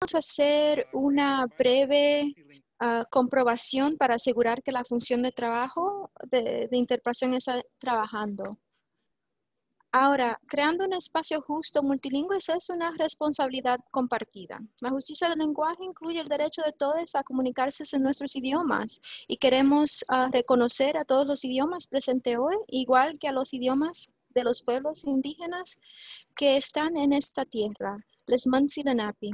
Vamos a hacer una breve ah, comprobación para asegurar que la función de trabajo de, interpretación está trabajando. Ahora, creando un espacio justo multilingüe es una responsabilidad compartida. La justicia del lenguaje incluye el derecho de todos a comunicarse en nuestros idiomas y queremos ah, reconocer a todos los idiomas presentes hoy, igual que a los idiomas de los pueblos indígenas que están en esta tierra, les napi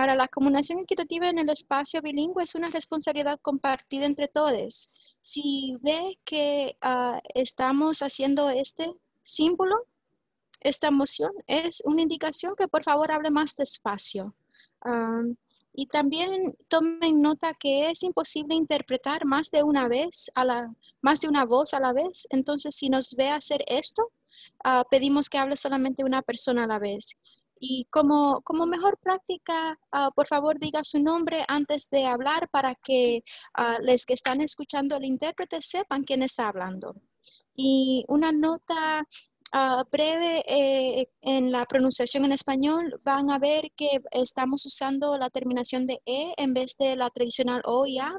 Para la comunicación equitativa en el espacio bilingüe es una responsabilidad compartida entre todos. Si ve que ah, estamos haciendo este símbolo, esta moción, es una indicación que por favor hable más despacio. y también tomen nota que es imposible interpretar más de una vez, a la, más de una voz a la vez. Entonces, si nos ve hacer esto, ah, pedimos que hable solamente una persona a la vez. Y como, como mejor práctica, ah, por favor diga su nombre antes de hablar para que uh, ah, los que están escuchando el intérprete sepan quién está hablando. Y una nota uh, breve eh, en la pronunciación en español van a ver que estamos usando la terminación de E en vez de la tradicional O y A.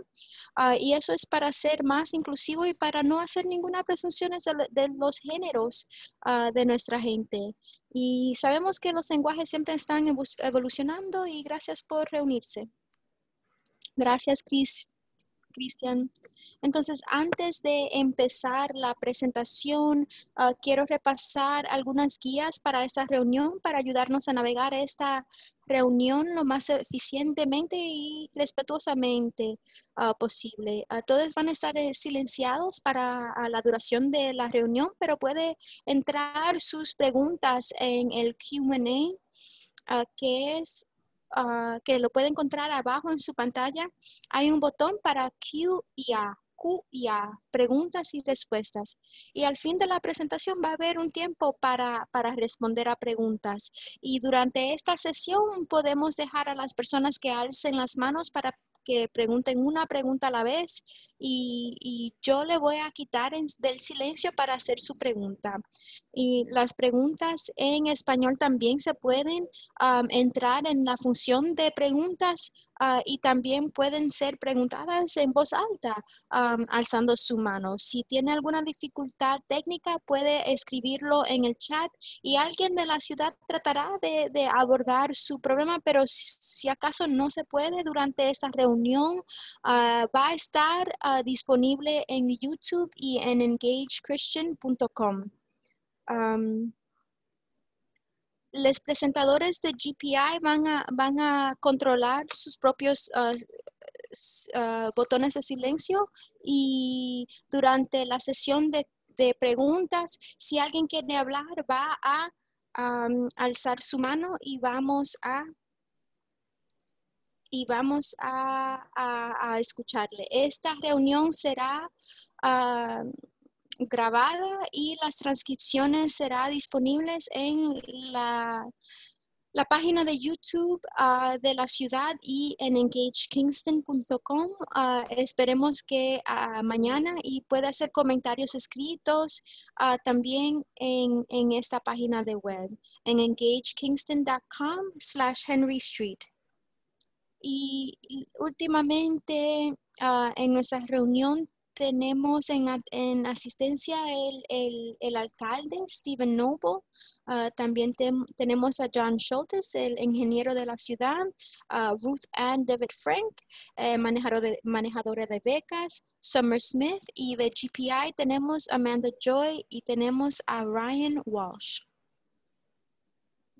Ah, y eso es para ser más inclusivo y para no hacer ninguna presunción de, los géneros ah, de nuestra gente. Y sabemos que los lenguajes siempre están evolucionando y gracias por reunirse. Gracias, Cris. Cristian. Entonces, antes de empezar la presentación, ah, quiero repasar algunas guías para esta reunión para ayudarnos a navegar esta reunión lo más eficientemente y respetuosamente ah, posible. Ah, todos van a estar eh, silenciados para la duración de la reunión, pero puede entrar sus preguntas en el Q&A, que es Ah, que lo puede encontrar abajo en su pantalla, hay un botón para Q y A. Q y A, preguntas y respuestas. Y al fin de la presentación va a haber un tiempo para, para responder a preguntas. Y durante esta sesión podemos dejar a las personas que alcen las manos para que pregunten una pregunta a la vez y, y yo le voy a quitar del silencio para hacer su pregunta. Y las preguntas en español también se pueden entrar en la función de preguntas ah, y también pueden ser preguntadas en voz alta, alzando su mano. Si tiene alguna dificultad técnica, puede escribirlo en el chat y alguien de la ciudad tratará de, de abordar su problema, pero si, acaso no se puede durante esta reunión, Ah, va a estar ah, disponible en YouTube y en engagechristian.com. los presentadores de GPI van a, controlar sus propios ah, botones de silencio y durante la sesión de, preguntas, si alguien quiere hablar, va a alzar su mano y vamos a y vamos a, escucharle. Esta reunión será ah, grabada y las transcripciones serán disponibles en la, página de YouTube ah, de la ciudad y en engagekingston.com. Ah, esperemos que mañana y pueda hacer comentarios escritos también en, en, esta página de web, en engagekingston.com slash Henry Street. Y, últimamente ah, en nuestra reunión tenemos en, asistencia el, alcalde, Stephen Noble. Ah, también tenemos a John Schultes, el ingeniero de la ciudad, ah, Ruth Ann David Frank, eh, de, manejadora de becas, Summer Smith y de GPI tenemos a Amanda Joy y tenemos a Ryan Walsh.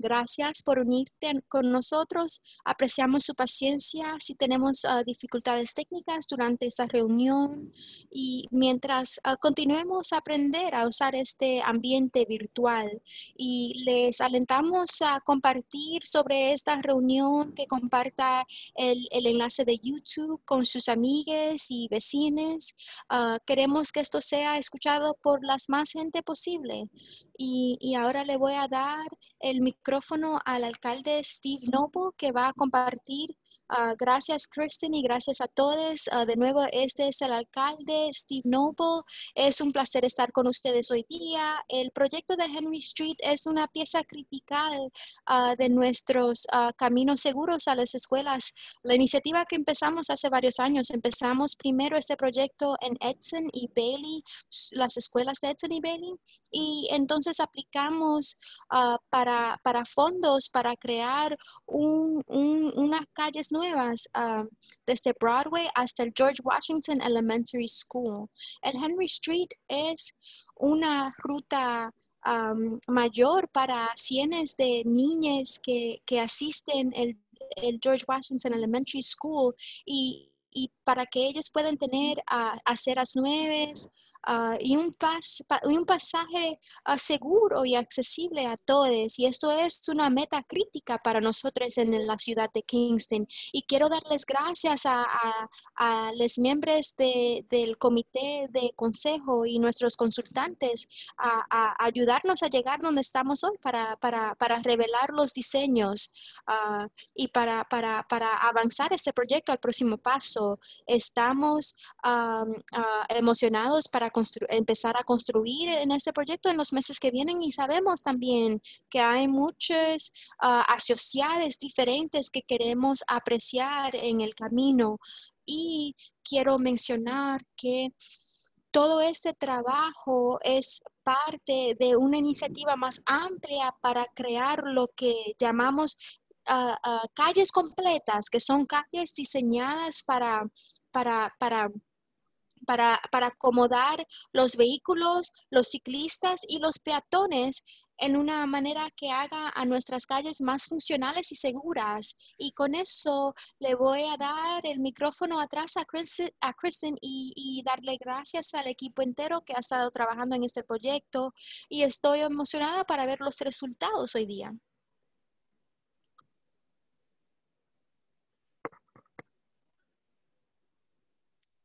Gracias por unirte con nosotros. Apreciamos su paciencia si tenemos ah, dificultades técnicas durante esta reunión y mientras ah, continuemos a aprender a usar este ambiente virtual. Y les alentamos a compartir sobre esta reunión, que comparta el, el enlace de YouTube con sus amigues y vecinos, ah, queremos que esto sea escuchado por las más gente posible. Y, ahora le voy a dar el micrófono al alcalde Steve Noble, que va a compartir. Ah, gracias, Kristen, y gracias a todos. Ah, de nuevo, este es el alcalde Steve Noble. Es un placer estar con ustedes hoy día. El proyecto de Henry Street es una pieza critical ah, de nuestros caminos seguros a las escuelas. La iniciativa que empezamos hace varios años, empezamos primero este proyecto en Edson y Bailey, las escuelas de Edson y Bailey, y entonces aplicamos ah, para, fondos, para crear unas calles nuevas, ah, desde Broadway hasta el George Washington Elementary School. El Henry Street es una ruta ah, mayor para cientos de niñas que, asisten el, George Washington Elementary School y, para que ellos puedan tener aceras nuevas, Ah, y, un pas, y, un pasaje ah, seguro y accesible a todos. Y esto es una meta crítica para nosotros en la ciudad de Kingston. Y quiero darles gracias a, a, los miembros de, del comité de consejo y nuestros consultantes a, ayudarnos a llegar donde estamos hoy para, para, para revelar los diseños ah, y para, para, para avanzar este proyecto al próximo paso. Estamos emocionados para empezar a construir en este proyecto en los meses que vienen y sabemos también que hay muchas ah, asociaciones diferentes que queremos apreciar en el camino. Y quiero mencionar que todo este trabajo es parte de una iniciativa más amplia para crear lo que llamamos ah, ah, calles completas, que son calles diseñadas para, para, para para, acomodar los vehículos, los ciclistas y los peatones en una manera que haga a nuestras calles más funcionales y seguras. Y con eso le voy a dar el micrófono atrás a, Kristen, y, darle gracias al equipo entero que ha estado trabajando en este proyecto. Y estoy emocionada para ver los resultados hoy día.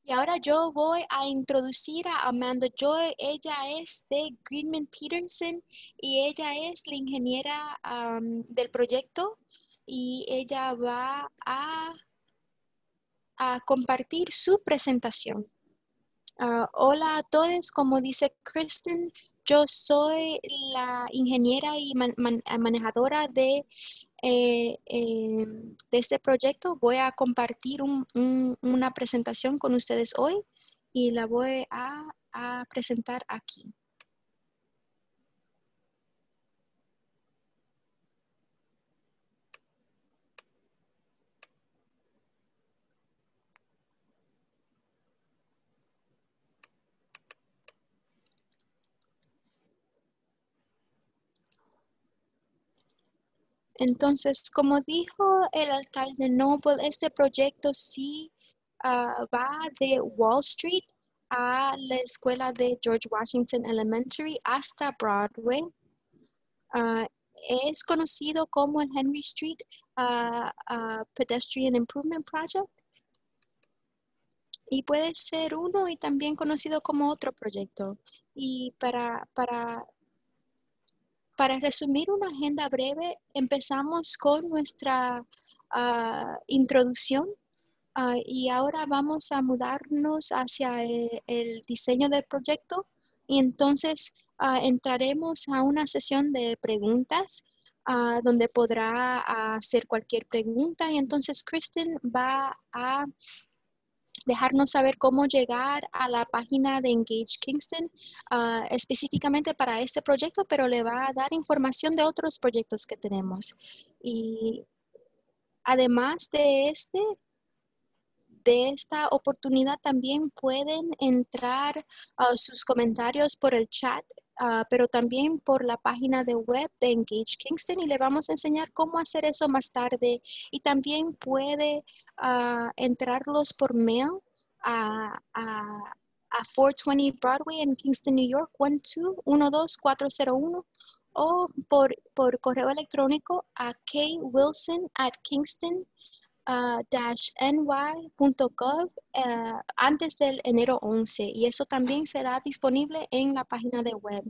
Y ahora yo voy a introducir a Amanda Joy. Ella es de Greenman Peterson y ella es la ingeniera del proyecto y ella va a, compartir su presentación. Ah, hola a todos, como dice Kristen, yo soy la ingeniera y manejadora de eh, em, de este proyecto. Voy a compartir una presentación con ustedes hoy y la voy a presentar aquí. Entonces, como dijo el alcalde Noble, pues, este proyecto sí ah, va de Wall Street a la escuela de George Washington Elementary hasta Broadway. Ah, es conocido como el Henry Street ah, Pedestrian Improvement Project y puede ser uno y también conocido como otro proyecto. Y para, para para resumir una agenda breve, empezamos con nuestra ah, introducción ah, y ahora vamos a mudarnos hacia eh, el, diseño del proyecto y entonces ah, entraremos a una sesión de preguntas donde podrá hacer cualquier pregunta. Y entonces Kristen va a dejarnos saber cómo llegar a la página de Engage Kingston ah, específicamente para este proyecto, pero le va a dar información de otros proyectos que tenemos. Y además de este, de esta oportunidad también pueden entrar sus comentarios por el chat, ah, pero también por la página de web de Engage Kingston y le vamos a enseñar cómo hacer eso más tarde. Y también puede ah, entrarlos por mail a, 420 Broadway en Kingston, New York, 1212401 o por, por correo electrónico a kwilson at kingston.com Ah, eh, antes del enero 11 y eso también será disponible en la página de web.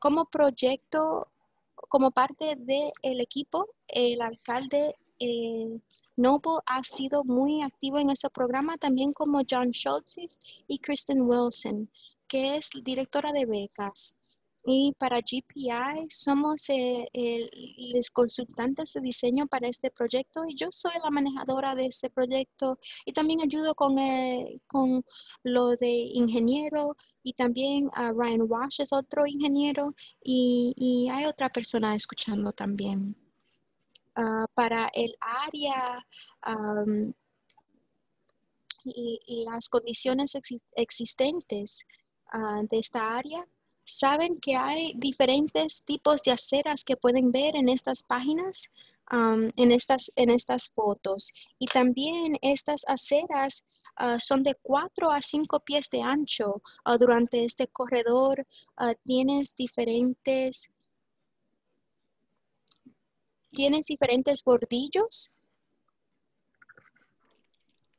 como proyecto, como parte del equipo, el alcalde eh, Noble ha sido muy activo en ese programa, también como John Schultz y Kristen Wilson, que es directora de becas. Y para GPI somos eh, los consultantes de diseño para este proyecto y yo soy la manejadora de este proyecto y también ayudo con, eh, lo de ingeniero y también Ryan Wash es otro ingeniero y, hay otra persona escuchando también. Ah, para el área y, las condiciones existentes ah, de esta área ¿Saben que hay diferentes tipos de aceras que pueden ver en estas páginas? en, estas, fotos. Y también estas aceras ah, son de 4 a 5 pies de ancho. Ah, durante este corredor ah, tienes diferentes... Tienes diferentes bordillos.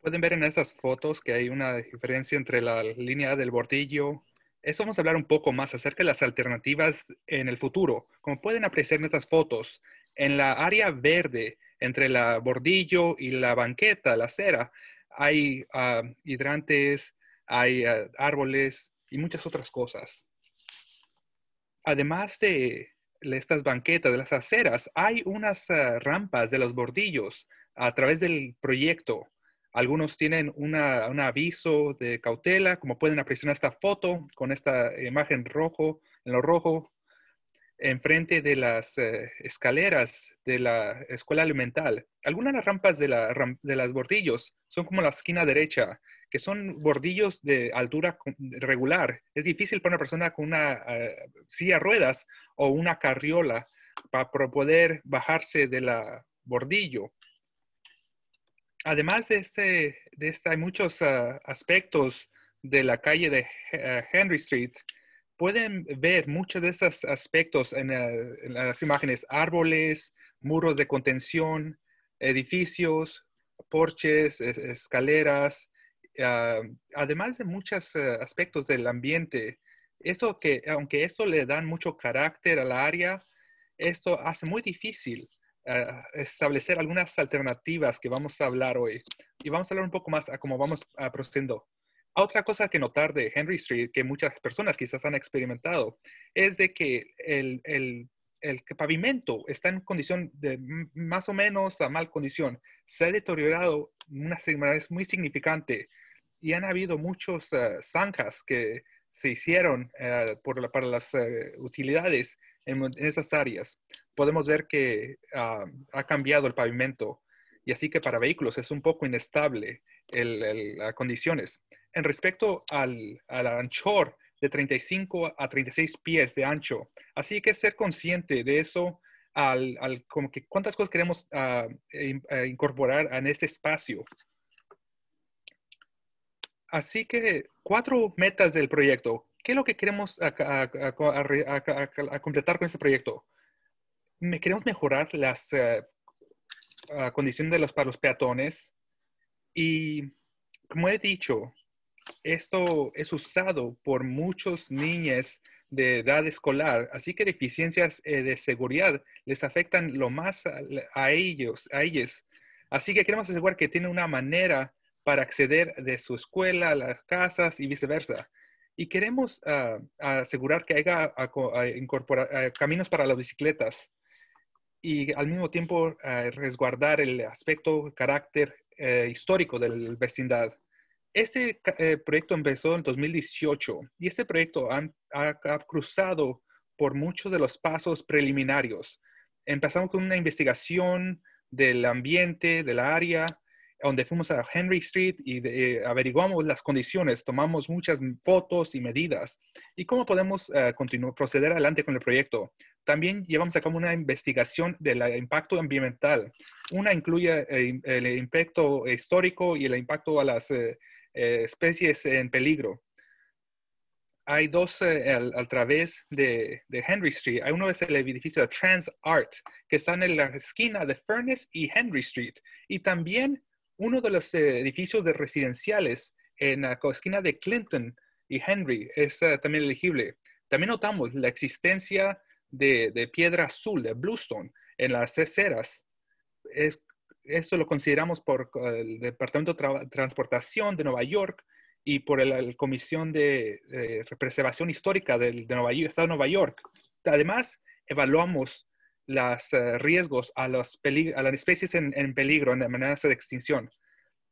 Pueden ver en estas fotos que hay una diferencia entre la línea del bordillo eso vamos a hablar un poco más acerca de las alternativas en el futuro. Como pueden apreciar en estas fotos, en la área verde, entre la bordillo y la banqueta, la acera, hay ah, hidrantes, hay ah, árboles y muchas otras cosas. Además de estas banquetas, de las aceras, hay unas ah, rampas de los bordillos a través del proyecto algunos tienen un aviso de cautela, como pueden apreciar esta foto con esta imagen rojo, en lo rojo, enfrente de las eh, escaleras de la escuela elemental. Algunas de las rampas de, la, las bordillos son como la esquina derecha, que son bordillos de altura regular. Es difícil para una persona con una eh, silla de ruedas o una carriola para poder bajarse de la bordillo además este, de este, hay muchos ah, aspectos de la calle de eh, Henry Street. Pueden ver muchos de esos aspectos en, eh, las imágenes, árboles, muros de contención, edificios, porches, escaleras, ah, además de muchos eh, aspectos del ambiente. Eso que, aunque esto le dan mucho carácter al área, esto hace muy difícil establecer algunas alternativas que vamos a hablar hoy. Y vamos a hablar un poco más a cómo vamos procediendo. Otra cosa que notar de Henry Street, que muchas personas quizás han experimentado, es de que el, el, pavimento está en condición de más o menos a mal condición. Se ha deteriorado una una es muy significante y han habido muchos eh, zanjas que se hicieron eh, por para las eh, utilidades en, esas áreas podemos ver que ah, ha cambiado el pavimento y así que para vehículos es un poco inestable las condiciones. En respecto al, al anchor de 35 a 36 pies de ancho, así que ser consciente de eso, como que cuántas cosas queremos ah, ah, incorporar en este espacio. Así que cuatro metas del proyecto. ¿Qué es lo que queremos a completar con este proyecto? queremos mejorar las eh, condiciones de los, para los peatones y, como he dicho, esto es usado por muchos niños de edad escolar, así que deficiencias eh, de seguridad les afectan lo más a, ellos, a ellos. Así que queremos asegurar que tienen una manera para acceder de su escuela a las casas y viceversa. Y queremos ah, asegurar que haya caminos para las bicicletas y al mismo tiempo eh, resguardar el aspecto, carácter eh, histórico del vecindad. Este proyecto empezó en 2018 y este proyecto ha, cruzado por muchos de los pasos preliminarios. Empezamos con una investigación del ambiente, del área, donde fuimos a Henry Street y eh, averiguamos las condiciones, tomamos muchas fotos y medidas y cómo podemos eh, continuar, proceder adelante con el proyecto. También llevamos a cabo una investigación del impacto ambiental. Una incluye eh, el impacto histórico y el impacto a las especies en peligro. Hay dos a través de, Henry Street. Hay uno es el edificio de Trans Art, que está en la esquina de Furnace y Henry Street. Y también uno de los eh, edificios residenciales en la esquina de Clinton y Henry es eh, también elegible. También notamos la existencia de, piedra azul, de bluestone, en las aceras. esto lo consideramos por el Departamento de Transportación de Nueva York y por la Comisión de, Preservación Histórica del Estado de Nueva York. Además, evaluamos los eh, riesgos a, las especies en, peligro, en amenaza de extinción.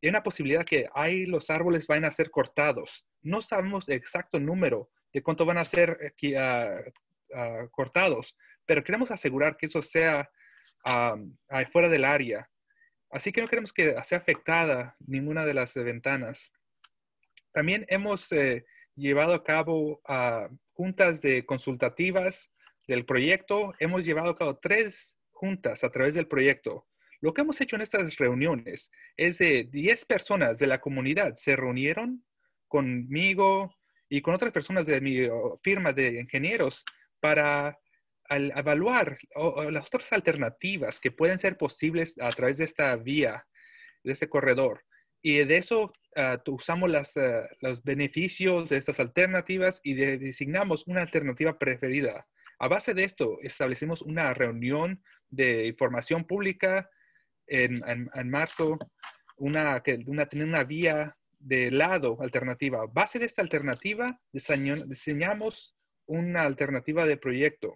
Hay una posibilidad que hay, los árboles van a ser cortados. No sabemos el exacto número de cuánto van a ser ah, ah, cortados, pero queremos asegurar que eso sea fuera del área. Así que no queremos que sea afectada ninguna de las eh, ventanas. También hemos eh, llevado a cabo ah, juntas de consultativas del proyecto, hemos llevado a cabo tres juntas a través del proyecto. Lo que hemos hecho en estas reuniones es de 10 personas de la comunidad se reunieron conmigo y con otras personas de mi firma de ingenieros para evaluar las otras alternativas que pueden ser posibles a través de esta vía, de este corredor. Y de eso ah, usamos ah, los beneficios de estas alternativas y designamos una alternativa preferida. A base de esto, establecimos una reunión de información pública en, marzo, una, que, una, vía de lado alternativa. A base de esta alternativa, diseñamos una alternativa de proyecto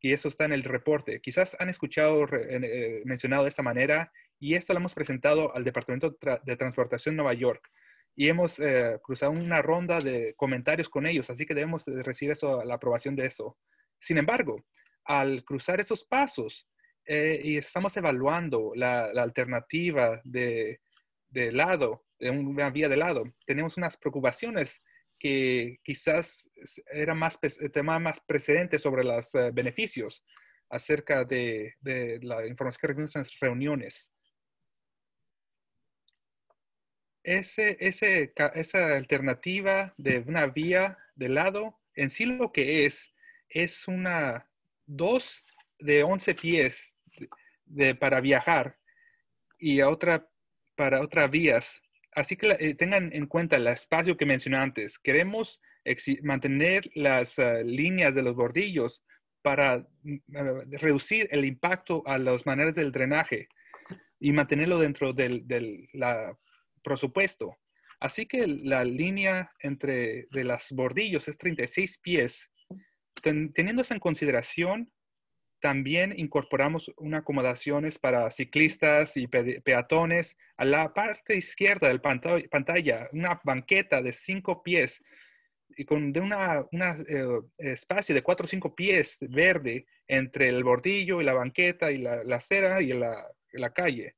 y eso está en el reporte. Quizás han escuchado eh, mencionado de esta manera y esto lo hemos presentado al Departamento de Transportación de Nueva York y hemos eh, cruzado una ronda de comentarios con ellos, así que debemos eh, recibir eso, la aprobación de eso. Sin embargo, al cruzar esos pasos eh, y estamos evaluando la, alternativa de, de, lado, de una vía de lado, tenemos unas preocupaciones que quizás eran más, eh, tema más precedente sobre los eh, beneficios acerca de, la información que recibimos en las reuniones. Ese, ese, esa alternativa de una vía de lado, en sí lo que es, es una 2 de 11 pies para viajar y otra para otras vías. Así que eh, tengan en cuenta el espacio que mencioné antes. Queremos mantener las ah, líneas de los bordillos para mm, ah, reducir el impacto a las maneras del drenaje y mantenerlo dentro del, presupuesto. Así que la línea entre de las bordillos es 36 pies teniendo eso en consideración, también incorporamos unas acomodaciones para ciclistas y peatones a la parte izquierda del la pantalla, una banqueta de cinco pies y con de una, eh, espacio de cuatro o cinco pies verde entre el bordillo y la banqueta y la, acera y la, calle.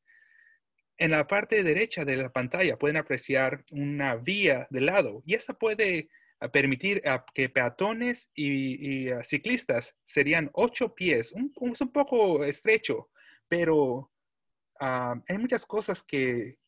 En la parte derecha de la pantalla pueden apreciar una vía de lado y esa puede permitir a que peatones y, ah, ciclistas serían ocho pies, un, es un poco estrecho, pero ah, hay muchas cosas que,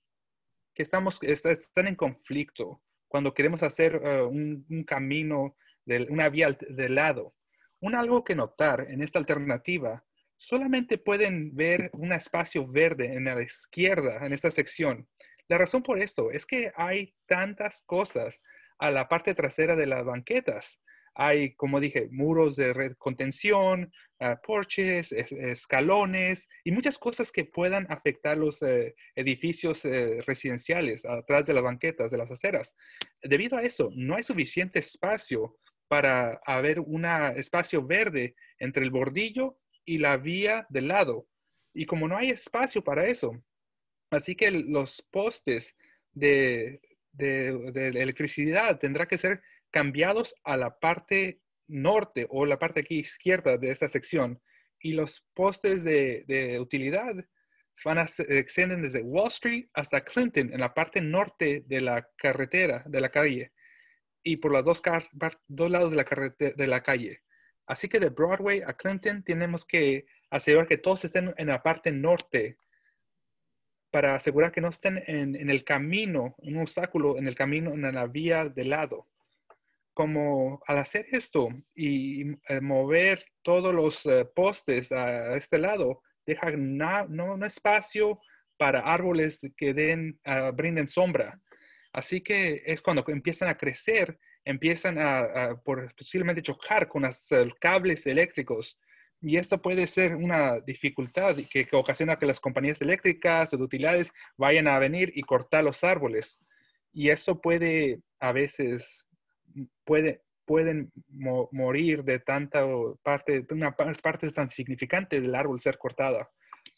estamos, están en conflicto cuando queremos hacer ah, un, camino, de, una vía de lado. Un algo que notar en esta alternativa, solamente pueden ver un espacio verde en la izquierda, en esta sección. La razón por esto es que hay tantas cosas a la parte trasera de las banquetas. Hay, como dije, muros de contención, ah, porches, escalones y muchas cosas que puedan afectar los eh, edificios eh, residenciales atrás de las banquetas, de las aceras. Debido a eso, no hay suficiente espacio para haber un espacio verde entre el bordillo y la vía del lado. Y como no hay espacio para eso, así que los postes de de, electricidad tendrá que ser cambiados a la parte norte o la parte aquí izquierda de esta sección y los postes de, de utilidad van a, extender desde Wall Street hasta Clinton en la parte norte de la carretera, de la calle y por los dos, dos lados de la, carretera de la calle. Así que de Broadway a Clinton tenemos que asegurar que todos estén en la parte norte para asegurar que no estén en, el camino, un obstáculo en el camino, en la vía de lado. Como al hacer esto y mm, eh, mover todos los eh, postes a este lado, deja no, no, espacio para árboles que den, ah, brinden sombra. Así que es cuando empiezan a crecer, empiezan a, por posiblemente chocar con los eh, cables eléctricos y esto puede ser una dificultad que, ocasiona que las compañías eléctricas o de utilidades vayan a venir y cortar los árboles. Y esto puede, a veces, puede, pueden morir de tanta parte, de una partes tan significante del árbol ser cortada.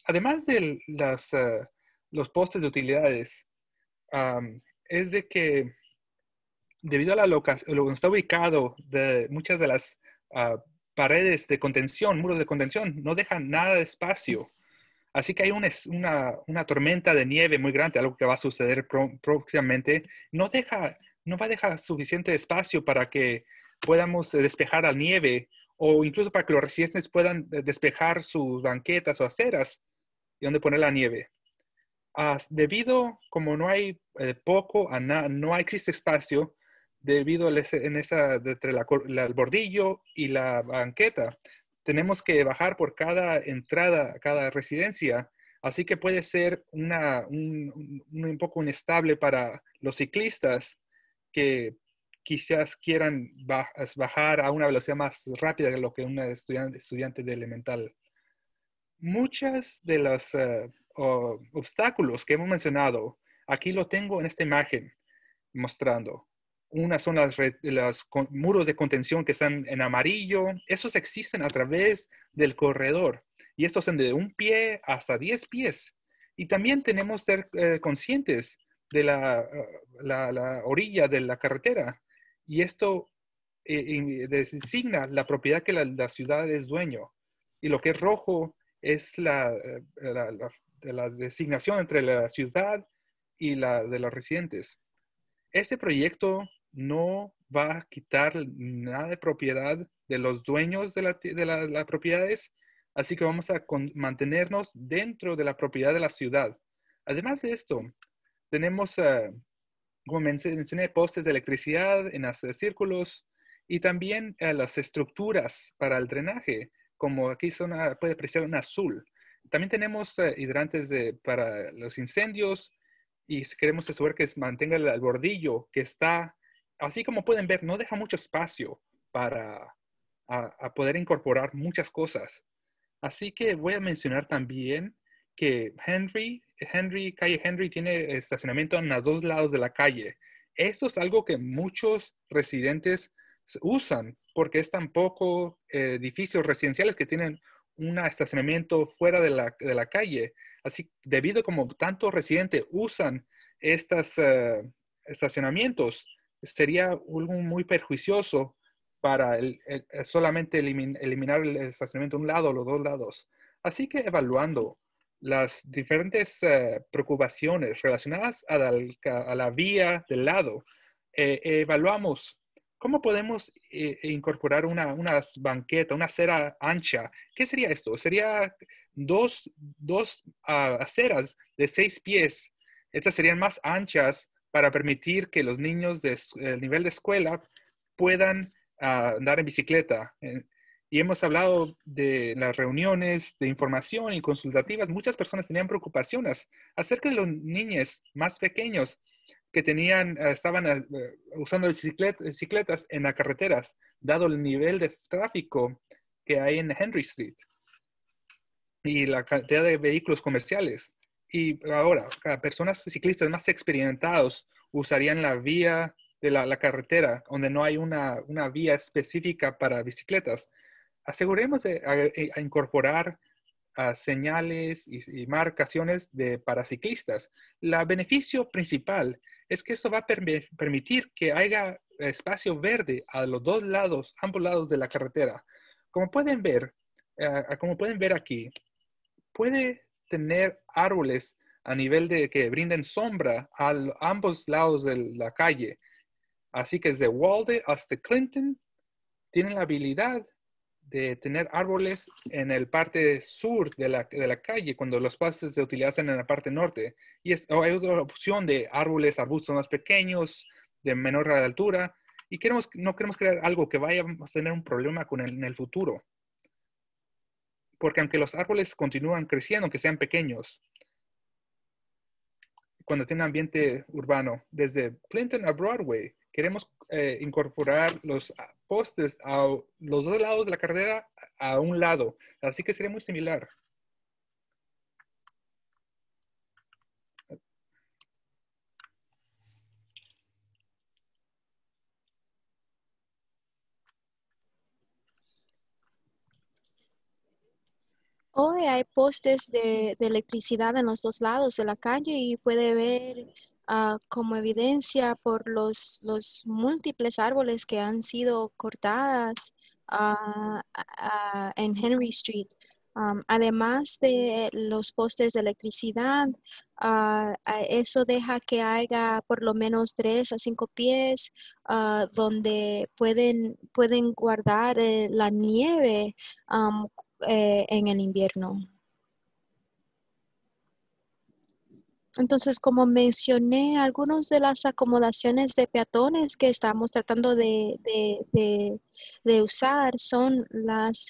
Además de eh, los postes de utilidades, es de que debido a la locación, lo está ubicado de muchas de las ah, paredes de contención, muros de contención, no dejan nada de espacio. Así que hay una, una, tormenta de nieve muy grande, algo que va a suceder próximamente. No, deja, no va a dejar suficiente espacio para que podamos eh, despejar la nieve o incluso para que los residentes puedan eh, despejar sus banquetas o aceras y donde poner la nieve. debido, como no hay eh, poco, a no existe espacio, debido al en esa, entre el bordillo y la banqueta. Tenemos que bajar por cada entrada, cada residencia, así que puede ser un, un, poco inestable para los ciclistas que quizás quieran bajar a una velocidad más rápida de lo que un estudiante, estudiante de elemental. Muchas de los eh, obstáculos que hemos mencionado, aquí lo tengo en esta imagen mostrando unas son las, los muros de contención que están en amarillo. Esos existen a través del corredor y estos son de un pie hasta 10 pies. Y también tenemos que ser eh, conscientes de eh, la, orilla de la carretera y esto eh, designa la propiedad que la, la, ciudad es dueño. Y lo que es rojo es la, designación entre la ciudad y la de los residentes. Este proyecto no va a quitar nada de propiedad de los dueños de, las propiedades, así que vamos a mantenernos dentro de la propiedad de la ciudad. Además de esto, tenemos, eh, como mencioné, postes de electricidad en los eh, círculos y también eh, las estructuras para el drenaje, como aquí son, ah, puede apreciar un azul. También tenemos hidrantes para los incendios y queremos asegurar que mantenga el bordillo que está así como pueden ver, no deja mucho espacio para poder incorporar muchas cosas. Así que voy a mencionar también que Henry, Henry, calle Henry tiene estacionamiento en los dos lados de la calle. Esto es algo que muchos residentes usan porque es tan poco eh, edificios residenciales que tienen un estacionamiento fuera de la, calle. Así, debido como tantos residentes usan estos eh, estacionamientos, sería muy perjuicioso para eh, solamente eliminar el estacionamiento de un lado o los dos lados. Así que evaluando las diferentes eh, preocupaciones relacionadas a la, vía del lado, eh, evaluamos cómo podemos incorporar una, banqueta, una acera ancha. ¿Qué sería esto? Sería dos, dos ah, aceras de seis pies. Estas serían más anchas para permitir que los niños del nivel de escuela puedan ah, andar en bicicleta. Eh, y hemos hablado de las reuniones de información y consultativas. Muchas personas tenían preocupaciones acerca de los niños más pequeños que tenían, ah, estaban ah, usando bicicletas en las carreteras, dado el nivel de tráfico que hay en Henry Street y la cantidad de vehículos comerciales. Y ahora, personas ciclistas más experimentados usarían la vía de la, carretera, donde no hay una, una, vía específica para bicicletas. Aseguremos de eh, incorporar señales y, marcaciones de, para ciclistas. El beneficio principal es que esto va a permitir que haya espacio verde a los dos lados, ambos lados de la carretera. Como pueden ver, eh, como pueden ver aquí, puede tener árboles a nivel de que brinden sombra a ambos lados de la calle. Así que desde Walde hasta Clinton tienen la habilidad de tener árboles en el parte sur de la, calle cuando los pases se utilizan en la parte norte. Y es, hay otra opción de árboles, arbustos más pequeños, de menor altura. Y queremos, no queremos crear algo que vaya a tener un problema con en el futuro porque aunque los árboles continúan creciendo, aunque sean pequeños, cuando tienen ambiente urbano, desde Clinton a Broadway, queremos eh, incorporar los postes a los dos lados de la carretera a un lado, así que sería muy similar. Hoy hay postes de, electricidad en los dos lados de la calle y puede ver ah, como evidencia por los, múltiples árboles que han sido cortadas ah, en Henry Street. Ah, además de los postes de electricidad, eso deja que haya por lo menos tres a cinco pies donde pueden, pueden guardar eh, la nieve. Eh, en el invierno. Entonces, como mencioné, algunas de las acomodaciones de peatones que estamos tratando de, usar son las,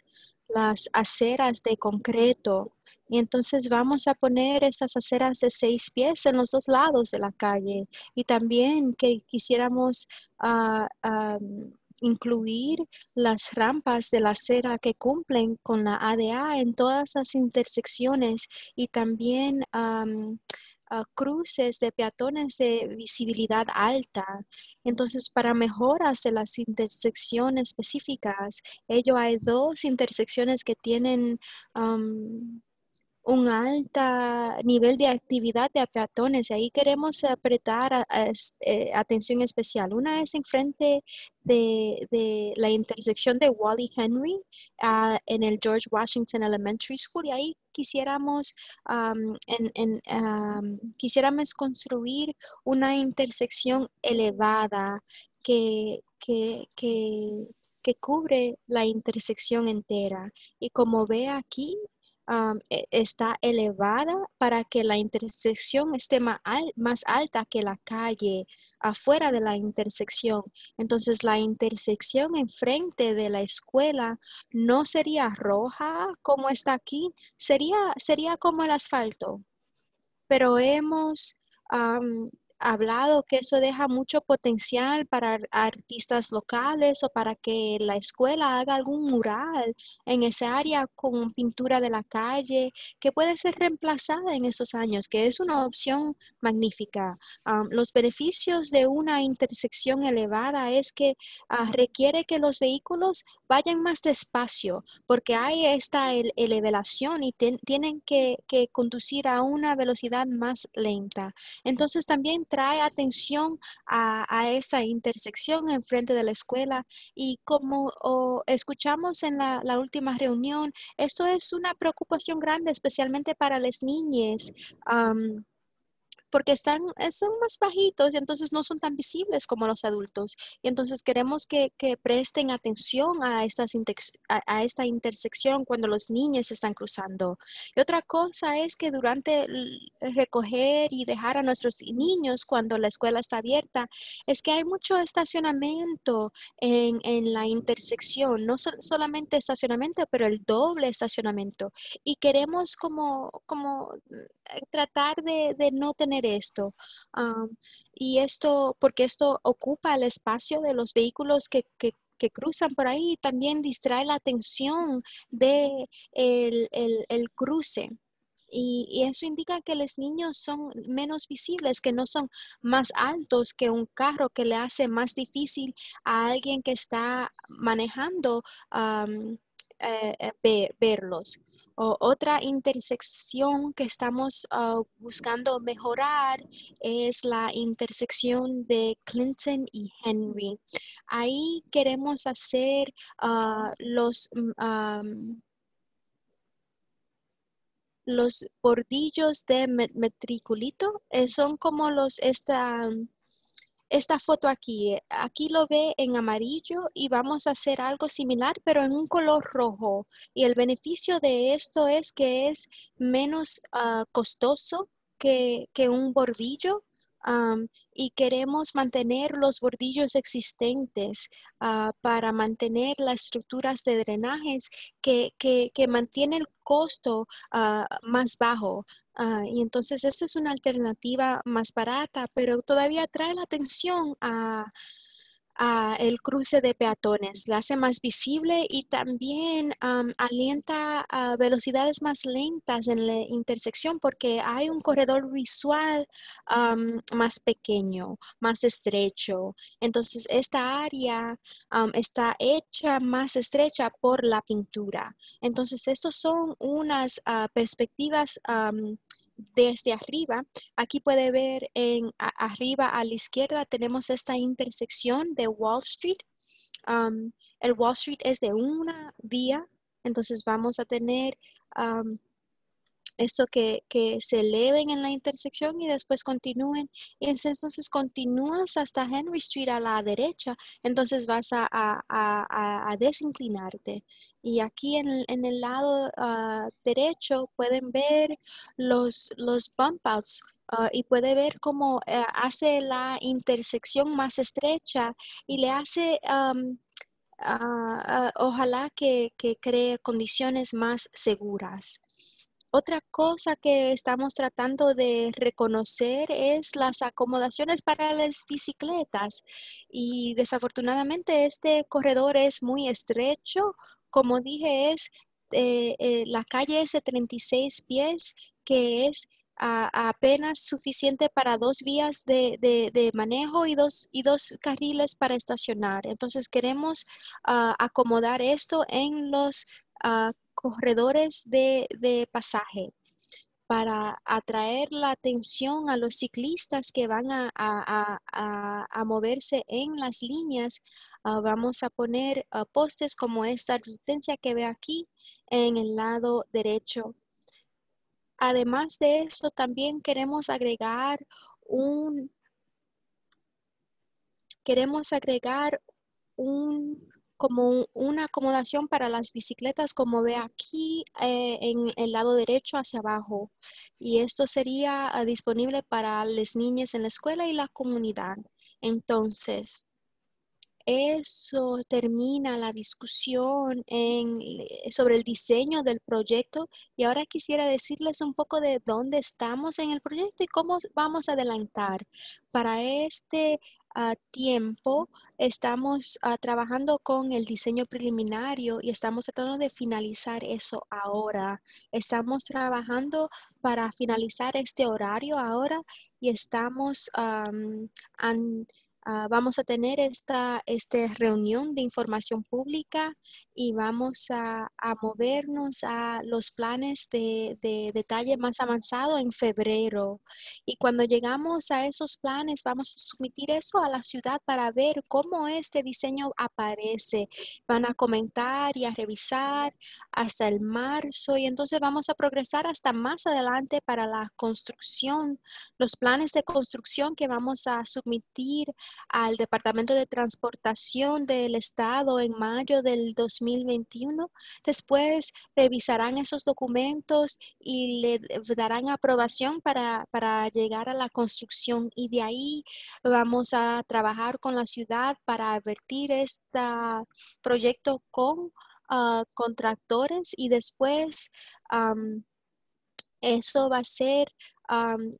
las aceras de concreto. Y entonces vamos a poner esas aceras de seis pies en los dos lados de la calle. Y también que quisiéramos ah, ah, incluir las rampas de la acera que cumplen con la ADA en todas las intersecciones y también cruces de peatones de visibilidad alta. Entonces, para mejoras de las intersecciones específicas, ello hay dos intersecciones que tienen un alto nivel de actividad de peatones. y Ahí queremos apretar eh, atención especial. Una es enfrente de, de la intersección de Wally Henry ah, en el George Washington Elementary School y ahí quisiéramos, construir una intersección elevada que, que, que cubre la intersección entera. Y como ve aquí, e, está elevada para que la intersección esté más, alta que la calle afuera de la intersección. Entonces la intersección enfrente de la escuela no sería roja como está aquí, sería, sería como el asfalto. Pero hemos hablado que eso deja mucho potencial para artistas locales o para que la escuela haga algún mural en esa área con pintura de la calle que puede ser reemplazada en esos años, que es una opción magnífica. los beneficios de una intersección elevada es que ah, requiere que los vehículos vayan más despacio porque hay esta elevación y tienen que, que conducir a una velocidad más lenta. Entonces también trae atención a, esa intersección enfrente de la escuela y como escuchamos en la, última reunión, esto es una preocupación grande, especialmente para las niñas porque están, eh, son más bajitos y entonces no son tan visibles como los adultos. Y entonces queremos que, que presten atención a, estas a, esta intersección cuando los niños están cruzando. Y otra cosa es que durante eh, recoger y dejar a nuestros niños cuando la escuela está abierta, es que hay mucho estacionamiento en, en la intersección, no solamente estacionamiento, pero el doble estacionamiento. Y queremos como, como eh, tratar de, de no tener esto. y esto, porque esto ocupa el espacio de los vehículos que, cruzan por ahí, también distrae la atención del de el, cruce. Y, eso indica que los niños son menos visibles, que no son más altos que un carro, que le hace más difícil a alguien que está manejando eh, eh, verlos otra intersección que estamos ah, buscando mejorar es la intersección de Clinton y Henry. Ahí queremos hacer ah, los... Mm, ah, los bordillos de metriculito eh, son como los esta, esta foto aquí, eh, aquí lo ve en amarillo y vamos a hacer algo similar, pero en un color rojo. Y el beneficio de esto es que es menos ah, costoso que, un bordillo. y queremos mantener los bordillos existentes ah, para mantener las estructuras de drenajes que, que, mantiene el costo ah, más bajo. Ah, y entonces esa es una alternativa más barata, pero todavía trae la atención a, Ah, el cruce de peatones, la hace más visible y también alienta a velocidades más lentas en la intersección porque hay un corredor visual más pequeño, más estrecho. Entonces, esta área está hecha más estrecha por la pintura. Entonces, estos son unas ah, perspectivas desde arriba. Aquí puede ver en arriba a la izquierda tenemos esta intersección de Wall Street. Um, el Wall Street es de una vía, entonces vamos a tener um, esto que, se eleven en la intersección y después continúen. Y entonces continúas hasta Henry Street a la derecha, entonces vas a, a, a, desinclinarte. Y aquí en, el lado ah, derecho pueden ver los, los bump outs ah, y puede ver cómo eh, hace la intersección más estrecha y le hace, ah, ojalá que, cree condiciones más seguras. Otra cosa que estamos tratando de reconocer es las acomodaciones para las bicicletas y desafortunadamente este corredor es muy estrecho. Como dije, es eh, eh, la calle es de 36 pies, que es apenas suficiente para dos vías de, manejo y dos, y dos carriles para estacionar. Entonces queremos ah, acomodar esto en los ah, corredores de, pasaje para atraer la atención a los ciclistas que van a, moverse en las líneas, ah, vamos a poner ah, postes como esta advertencia que ve aquí en el lado derecho. Además de eso, también queremos agregar un queremos agregar un como una acomodación para las bicicletas, como ve aquí eh, en el lado derecho hacia abajo. Y esto sería ah, disponible para las niñas en la escuela y la comunidad. Entonces, eso termina la discusión eh, sobre el diseño del proyecto y ahora quisiera decirles un poco de dónde estamos en el proyecto y cómo vamos a adelantar. Para este a tiempo estamos ah, trabajando con el diseño preliminario y estamos tratando de finalizar eso ahora. Estamos trabajando para finalizar este horario ahora y estamos ah, vamos a tener esta, esta reunión de información pública y vamos a, movernos a los planes de, de, detalle más avanzado en febrero. Y cuando llegamos a esos planes, vamos a submitir eso a la ciudad para ver cómo este diseño aparece. Van a comentar y a revisar hasta el marzo y entonces vamos a progresar hasta más adelante para la construcción, los planes de construcción que vamos a submitir al Departamento de Transportación del Estado en mayo del 2020 Después revisarán esos documentos y le darán aprobación para, llegar a la construcción y de ahí vamos a trabajar con la ciudad para advertir este proyecto con ah, contractores y después eso va a ser,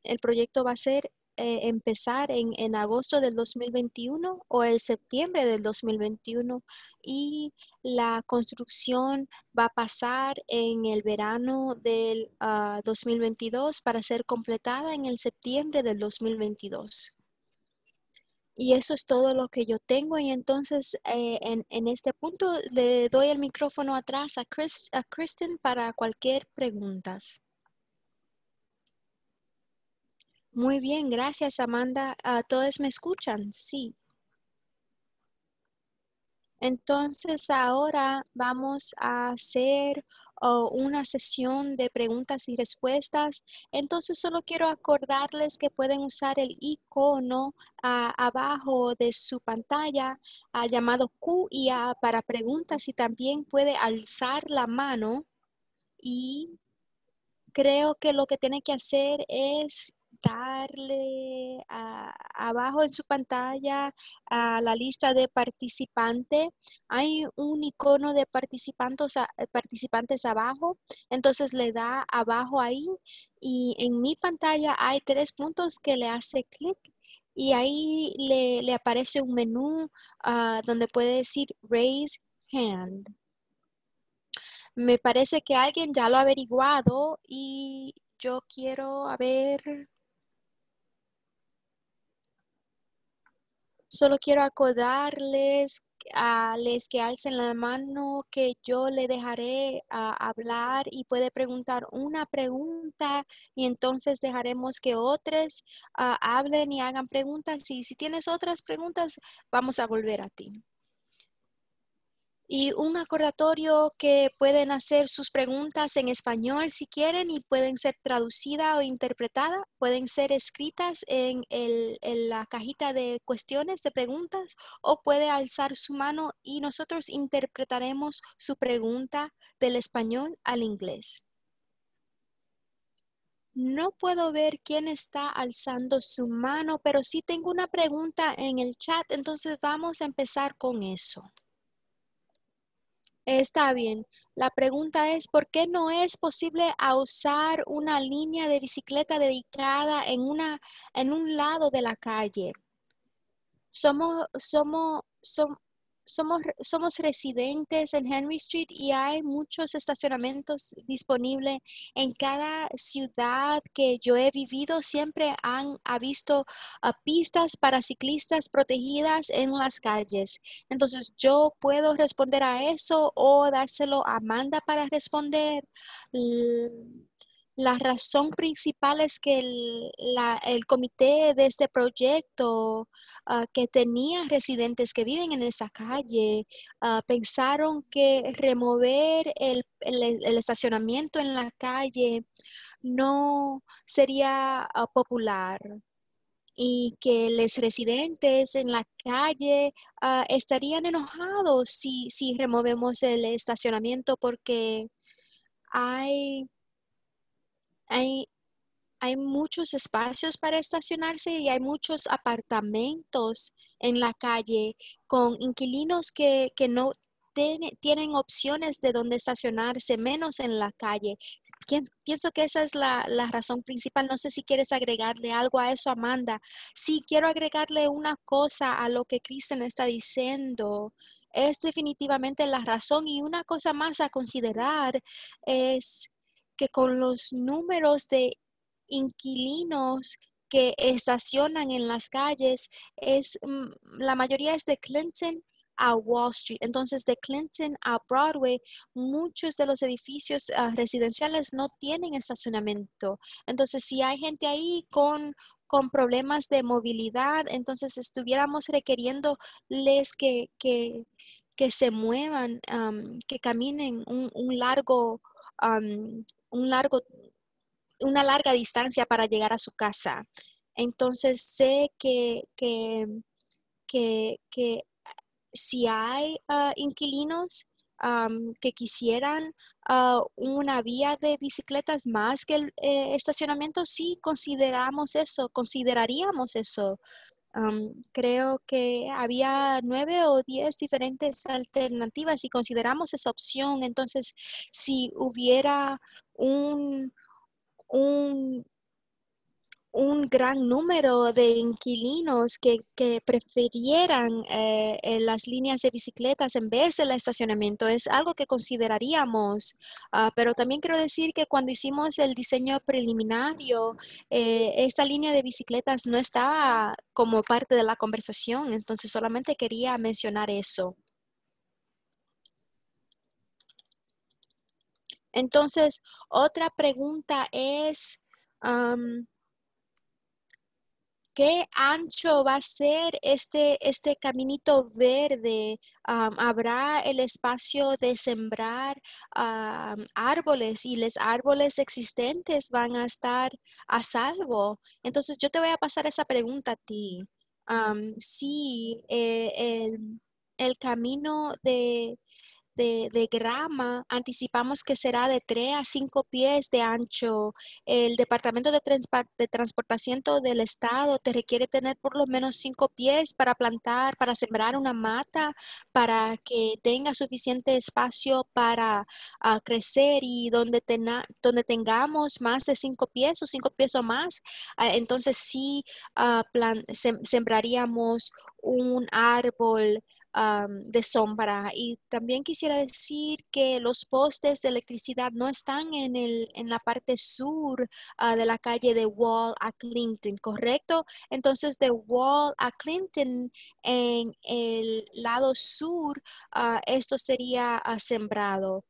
el proyecto va a ser eh, empezar en, agosto del 2021 o el septiembre del 2021 y la construcción va a pasar en el verano del 2022 ah, para ser completada en el septiembre del 2022. Y eso es todo lo que yo tengo. Y entonces, eh, en, este punto, le doy el micrófono atrás a, a Kristen para cualquier preguntas. Muy bien, gracias Amanda. Ah, ¿Todos me escuchan? Sí. Entonces ahora vamos a hacer oh, una sesión de preguntas y respuestas. Entonces solo quiero acordarles que pueden usar el icono ah, abajo de su pantalla ah, llamado Q para preguntas y también puede alzar la mano y creo que lo que tiene que hacer es darle abajo en su pantalla a la lista de participantes. Hay un icono de participantes, eh, participantes abajo, entonces le da abajo ahí y en mi pantalla hay tres puntos que le hace clic y ahí le, aparece un menú ah, donde puede decir raise hand. Me parece que alguien ya lo ha averiguado y yo quiero a ver Solo quiero acordarles a ah, les que alcen la mano que yo le dejaré ah, hablar y puede preguntar una pregunta y entonces dejaremos que otros ah, hablen y hagan preguntas. Y si tienes otras preguntas, vamos a volver a ti y un acordatorio que pueden hacer sus preguntas en español si quieren y pueden ser traducida o interpretada pueden ser escritas en, la cajita de cuestiones, de preguntas o puede alzar su mano y nosotros interpretaremos su pregunta del español al inglés. No puedo ver quién está alzando su mano, pero sí tengo una pregunta en el chat, entonces vamos a empezar con eso. Está bien. La pregunta es, ¿por qué no es posible usar una línea de bicicleta dedicada en, una, en un lado de la calle? Somos, somos, somos, somos residentes en Henry Street y hay muchos estacionamientos disponibles en cada ciudad que yo he vivido. Siempre han visto ah, pistas para ciclistas protegidas en las calles. Entonces yo puedo responder a eso o dárselo a Amanda para responder la razón principal es que el, comité de este proyecto ah, que tenía residentes que viven en esa calle ah, pensaron que remover el, estacionamiento en la calle no sería ah, popular y que los residentes en la calle estarían enojados si removemos el estacionamiento porque hay hay, hay muchos espacios para estacionarse y hay muchos apartamentos en la calle con inquilinos que, no tienen opciones de dónde estacionarse, menos en la calle. Pienso que esa es la, la, razón principal. No sé si quieres agregarle algo a eso, Amanda. Sí, quiero agregarle una cosa a lo que Kristen está diciendo es definitivamente la razón. Y una cosa más a considerar es que con los números de inquilinos que estacionan en las calles, es, mm, la mayoría es de Clinton a Wall Street. Entonces, de Clinton a Broadway, muchos de los edificios ah, residenciales no tienen estacionamiento. Entonces, si hay gente ahí con con problemas de movilidad, entonces estuviéramos requiriéndoles que, que, se muevan, que caminen un, un largo un largo, una larga distancia para llegar a su casa. Entonces sé que, que, si hay ah, inquilinos que quisieran ah, una vía de bicicletas más que el eh, estacionamiento, sí consideramos eso, consideraríamos eso creo que había nueve o diez diferentes alternativas. y consideramos esa opción, entonces si hubiera un, un un gran número de inquilinos que, prefirieran eh, eh, las líneas de bicicletas en vez del estacionamiento. Es algo que consideraríamos, ah, pero también quiero decir que cuando hicimos el diseño preliminario, eh, esta línea de bicicletas no estaba como parte de la conversación, entonces solamente quería mencionar eso. Entonces, otra pregunta es qué ancho va a ser este, este caminito verde? ¿Habrá el espacio de sembrar árboles y los árboles existentes van a estar a salvo? Entonces yo te voy a pasar esa pregunta a ti. sí, eh, el, camino de, de, grama, anticipamos que será de 3 a 5 pies de ancho. El Departamento de, de Transportación del Estado te requiere tener por lo menos 5 pies para plantar, para sembrar una mata, para que tenga suficiente espacio para ah, crecer y donde, donde tengamos más de 5 pies o 5 pies o más, ah, entonces sí ah, sembraríamos un árbol de sombra. Y también quisiera decir que los postes de electricidad no están en, el, en la parte sur ah, de la calle de Wall a Clinton, ¿correcto? Entonces, de Wall a Clinton, en el lado sur, ah, esto sería ah, sembrado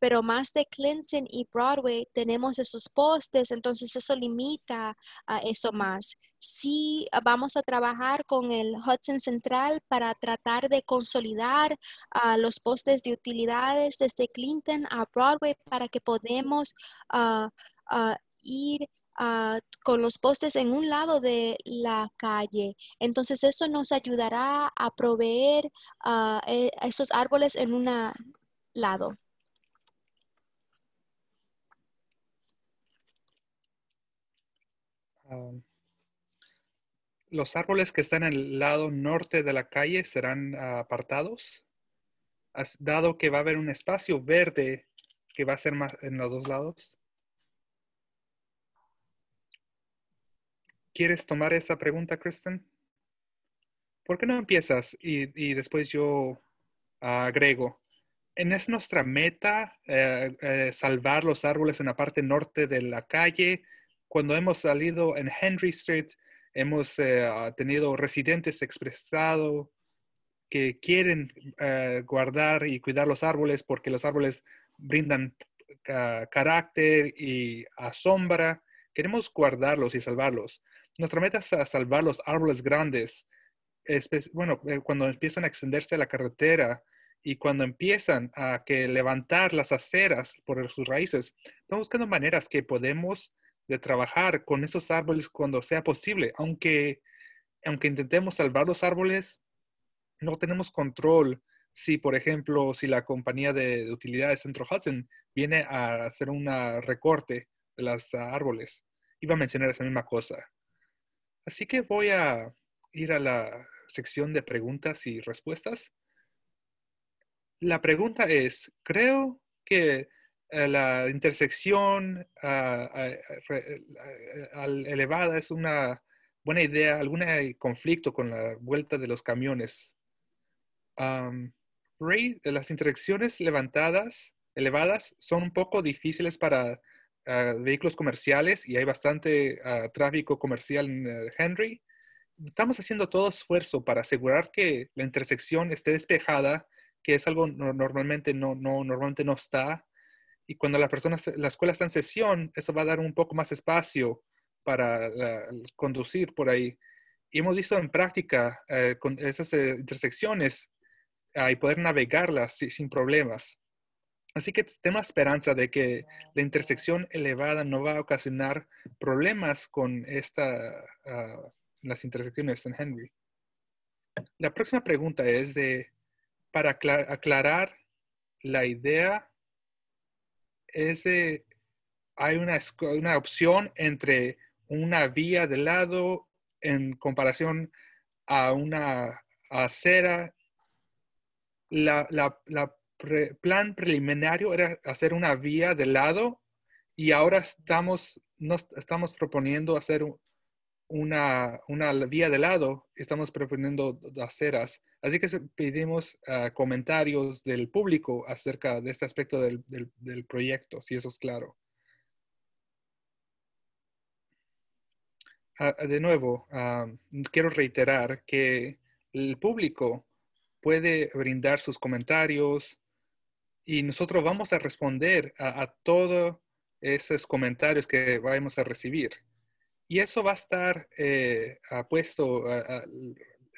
pero más de Clinton y Broadway tenemos esos postes, entonces eso limita a eso más. Sí ah, vamos a trabajar con el Hudson Central para tratar de consolidar a ah, los postes de utilidades desde Clinton a Broadway para que podamos ah, ir con los postes en un lado de la calle. Entonces eso nos ayudará a proveer e, esos árboles en un lado. los árboles que están en el lado norte de la calle serán ah, apartados, dado que va a haber un espacio verde que va a ser más en los dos lados. ¿Quieres tomar esa pregunta, Kristen? ¿Por qué no empiezas y, después yo ah, agrego? ¿En es nuestra meta eh, eh, salvar los árboles en la parte norte de la calle? cuando hemos salido en Henry Street, hemos eh, ah, tenido residentes expresados que quieren eh, guardar y cuidar los árboles porque los árboles brindan carácter y asombra. Queremos guardarlos y salvarlos. Nuestra meta es ah, salvar los árboles grandes, bueno, eh, cuando empiezan a extenderse la carretera y cuando empiezan a que levantar las aceras por sus raíces. Estamos buscando maneras que podemos de trabajar con esos árboles cuando sea posible, aunque, aunque intentemos salvar los árboles, no tenemos control si, por ejemplo, si la compañía de, de utilidades Centro Hudson viene a hacer un recorte de los ah, árboles. Iba a mencionar esa misma cosa. Así que voy a ir a la sección de preguntas y respuestas. La pregunta es, creo que la intersección eh, elevada es una buena idea, algún eh, conflicto con la vuelta de los camiones. Ray, eh, las intersecciones levantadas, elevadas, son un poco difíciles para ah, vehículos comerciales y hay bastante ah, tráfico comercial en Henry. Estamos haciendo todo esfuerzo para asegurar que la intersección esté despejada, que es algo normalmente normalmente no está. Y cuando la, personas la escuela está en sesión, eso va a dar un poco más espacio para conducir por ahí. Y hemos visto en práctica eh, con esas eh, intersecciones y poder navegarlas sin problemas. Así que tengo esperanza de que la intersección elevada no va a ocasionar problemas con esta, ah, las intersecciones en Henry. La próxima pregunta es de, para aclarar la idea ese, hay una, una opción entre una vía de lado en comparación a una acera. La, plan preliminario era hacer una vía de lado y ahora estamos, nos estamos proponiendo hacer un una, vía de lado, estamos proponiendo aceras. Así que pedimos ah, comentarios del público acerca de este aspecto del, proyecto, si eso es claro. Ah, de nuevo, quiero reiterar que el público puede brindar sus comentarios y nosotros vamos a responder a, a todos esos comentarios que vamos a recibir. Y eso va a estar eh, puesto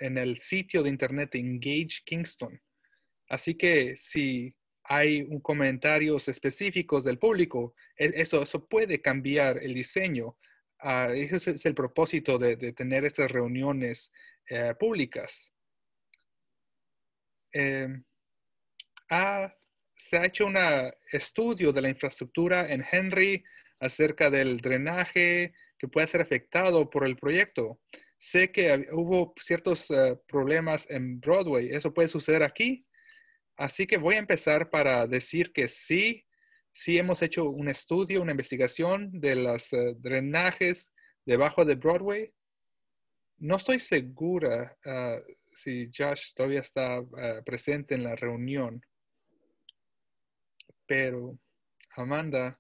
en el sitio de internet Engage Kingston. Así que si hay comentarios específicos del público, e, eso, eso puede cambiar el diseño. Ah, ese es el propósito de, tener estas reuniones eh, públicas. Em, ah, se ha hecho un estudio de la infraestructura en Henry acerca del drenaje, que pueda ser afectado por el proyecto. Sé que hubo ciertos eh, problemas en Broadway, eso puede suceder aquí. Así que voy a empezar para decir que sí, sí hemos hecho un estudio, una investigación de los eh, drenajes debajo de Broadway. No estoy segura ah, si Josh todavía está ah, presente en la reunión, pero Amanda,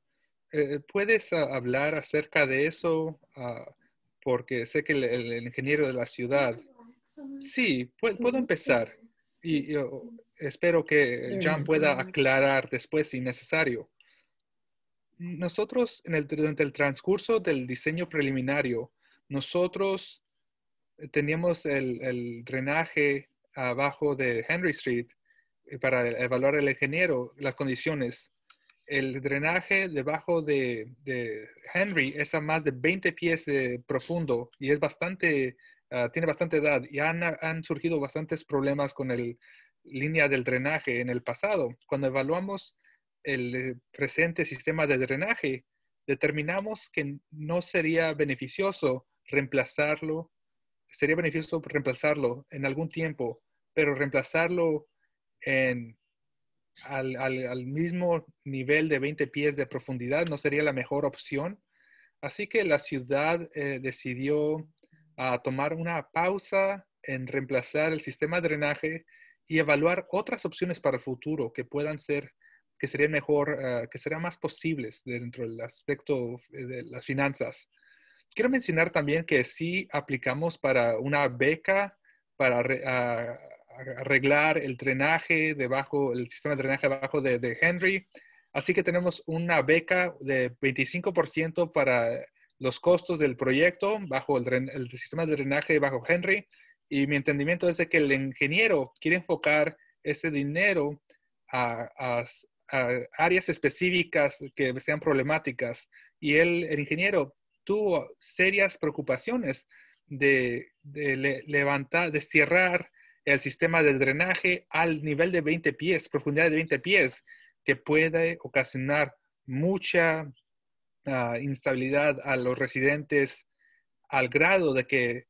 eh, ¿Puedes ah, hablar acerca de eso? Ah, porque sé que el, ingeniero de la ciudad. Sí, puedo, empezar. Y yo oh, espero que John pueda aclarar después si necesario. Nosotros, en el, durante el transcurso del diseño preliminario, nosotros eh, teníamos el, el drenaje abajo de Henry Street eh, para evaluar el ingeniero, las condiciones el drenaje debajo de, Henry es a más de 20 pies de profundo y es bastante, ah, tiene bastante edad y han, han, surgido bastantes problemas con el línea del drenaje en el pasado. Cuando evaluamos el eh, presente sistema de drenaje, determinamos que no sería beneficioso reemplazarlo, sería beneficioso reemplazarlo en algún tiempo, pero reemplazarlo en al, mismo nivel de 20 pies de profundidad no sería la mejor opción. Así que la ciudad eh, decidió ah, tomar una pausa en reemplazar el sistema de drenaje y evaluar otras opciones para el futuro que puedan ser, que serían mejor, ah, que serían más posibles dentro del aspecto eh, de las finanzas. Quiero mencionar también que sí aplicamos para una beca para ah, arreglar el drenaje debajo, el sistema de drenaje debajo de, de Henry. Así que tenemos una beca de 25% para los costos del proyecto bajo el, sistema de drenaje bajo Henry. Y mi entendimiento es de que el ingeniero quiere enfocar ese dinero a, áreas específicas que sean problemáticas. Y el ingeniero tuvo serias preocupaciones de, levantar, destierrar el sistema de drenaje al nivel de 20 pies, profundidad de 20 pies, que puede ocasionar mucha ah, instabilidad a los residentes al grado de que,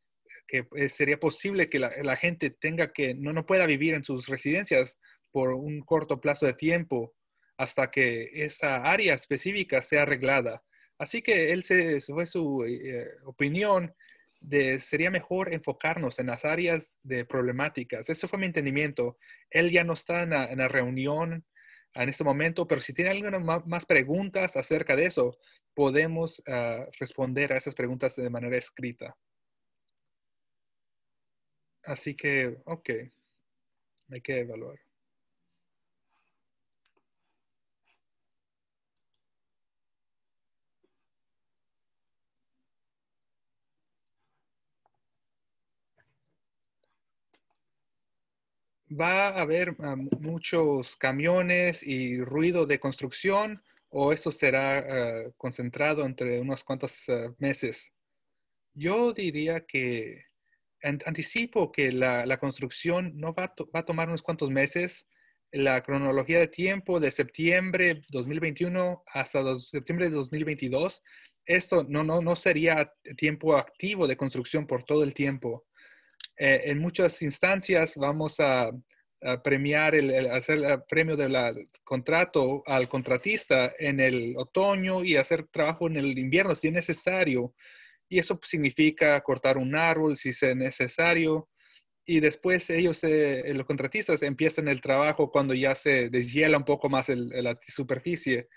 eh, sería posible que la, gente tenga que, no, no pueda vivir en sus residencias por un corto plazo de tiempo hasta que esa área específica sea arreglada. Así que él se, fue su eh, opinión sería mejor enfocarnos en las áreas de problemáticas. Ese fue mi entendimiento. Él ya no está en la, reunión en este momento, pero si tiene algunas más preguntas acerca de eso, podemos ah, responder a esas preguntas de manera escrita. Así que, ok, hay que evaluar. va a haber ah, muchos camiones y ruido de construcción o eso será ah, concentrado entre unos cuantos ah, meses? Yo diría que anticipo que la, construcción no va, a tomar unos cuantos meses. La cronología de tiempo de septiembre 2021 hasta septiembre de 2022, esto no, no, no sería tiempo activo de construcción por todo el tiempo. Eh, en muchas instancias vamos a, premiar, el, hacer el premio del contrato al contratista en el otoño y hacer trabajo en el invierno si es necesario. Y eso significa cortar un árbol si es necesario. Y después ellos, eh, eh, los contratistas, empiezan el trabajo cuando ya se deshiela un poco más la superficie.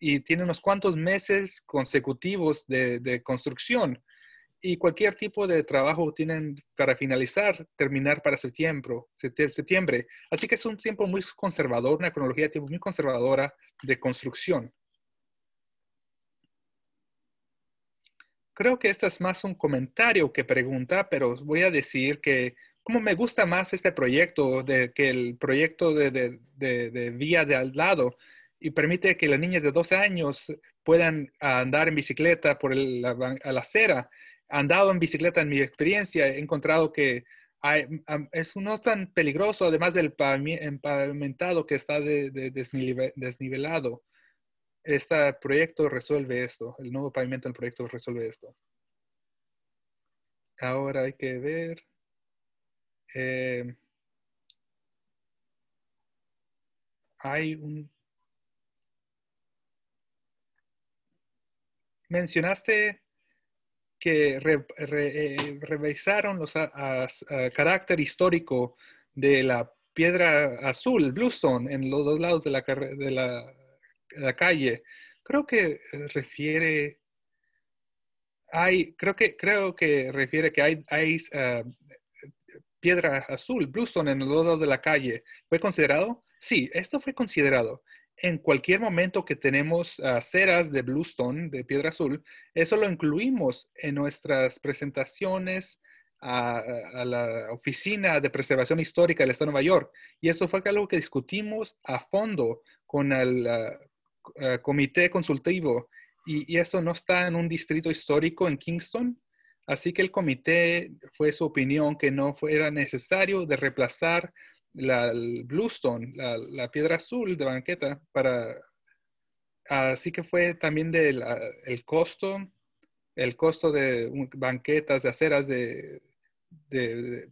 Y tienen unos cuantos meses consecutivos de construcción y cualquier tipo de trabajo tienen para finalizar, terminar para septiembre, septiembre. Así que es un tiempo muy conservador, una cronología de muy conservadora de construcción. Creo que esta es más un comentario que pregunta, pero voy a decir que como me gusta más este proyecto de, que el proyecto de, vía de al lado y permite que las niñas de 12 años puedan andar en bicicleta por a la acera andado en bicicleta en mi experiencia, he encontrado que es no tan peligroso, además del pavimentado que está desnivelado. Este proyecto resuelve esto, el nuevo pavimento del proyecto resuelve esto. Ahora hay que ver. Em, hay un... Mencionaste que eh, revisaron los ah, ah, carácter histórico de la piedra azul, bluestone, en los dos lados de la, de la, calle. Creo que eh, refiere, hay, creo que, creo que refiere que hay, hay ah, piedra azul, bluestone, en los dos lados de la calle. ¿Fue considerado? Sí, esto fue considerado en cualquier momento que tenemos ah, aceras ceras de bluestone, de piedra azul, eso lo incluimos en nuestras presentaciones a, la Oficina de Preservación Histórica del Estado de Nueva York. Y esto fue algo que discutimos a fondo con el ah, ah, comité consultivo. Y, eso no está en un distrito histórico en Kingston. Así que el comité fue su opinión que no era necesario de reemplazar la el bluestone, la, la, piedra azul de banqueta, para... Así que fue también del el costo, el costo de banquetas, de aceras, de, de,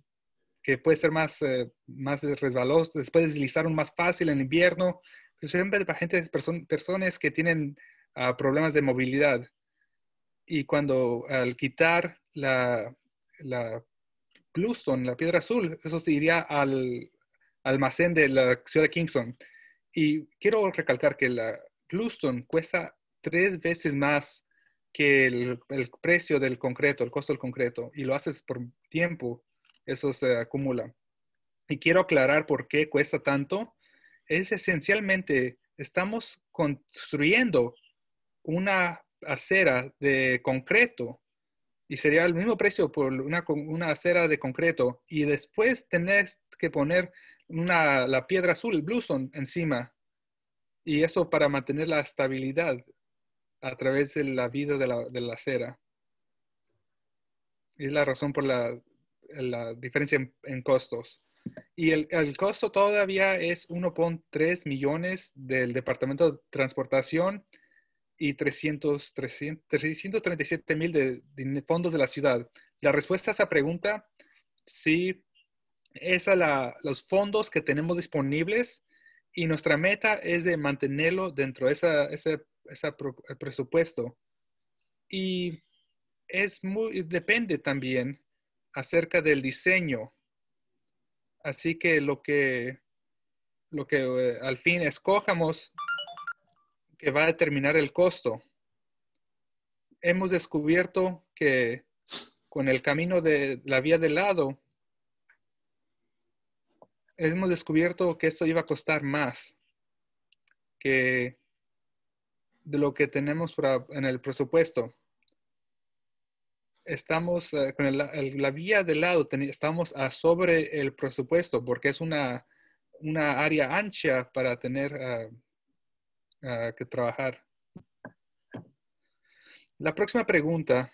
que puede ser más, eh, más resbaloso, después deslizaron más fácil en invierno. especialmente pues, para gente, personas que tienen ah, problemas de movilidad. Y cuando al quitar la, la bluestone, la piedra azul, eso se iría al, almacén de la ciudad de Kingston. Y quiero recalcar que la Bluestone cuesta tres veces más que el, precio del concreto, el costo del concreto, y lo haces por tiempo, eso se acumula. Y quiero aclarar por qué cuesta tanto. Es esencialmente, estamos construyendo una acera de concreto y sería el mismo precio por una, una acera de concreto y después tenés que poner la piedra azul, el bluson, encima. Y eso para mantener la estabilidad a través de la vida de la, acera. la Es la razón por la, diferencia en, costos. Y el, costo todavía es 1.3 millones del Departamento de Transportación y 337 mil de, de fondos de la ciudad. La respuesta a esa pregunta, sí, es a los fondos que tenemos disponibles y nuestra meta es de mantenerlo dentro de ese, eh, presupuesto. Y es muy, depende también acerca del diseño. Así que lo que, lo que eh, al fin escojamos que va a determinar el costo. Hemos descubierto que con el camino de la vía de lado, hemos descubierto que esto iba a costar más que de lo que tenemos en el presupuesto. Estamos eh, con la vía de lado, estamos sobre el presupuesto porque es una, área ancha para tener ah, ah, que trabajar. La próxima pregunta.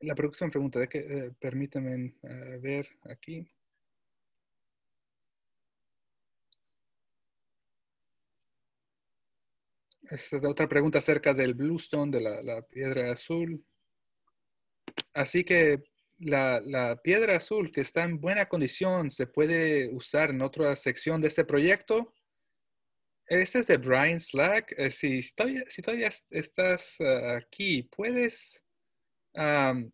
La próxima pregunta, de que, eh, permítanme eh, ver aquí. es otra pregunta acerca del bluestone, de la, piedra azul. Así que la, piedra azul que está en buena condición se puede usar en otra sección de este proyecto. Este es de Brian Slack. Eh, si, todavía estás eh, aquí, ¿puedes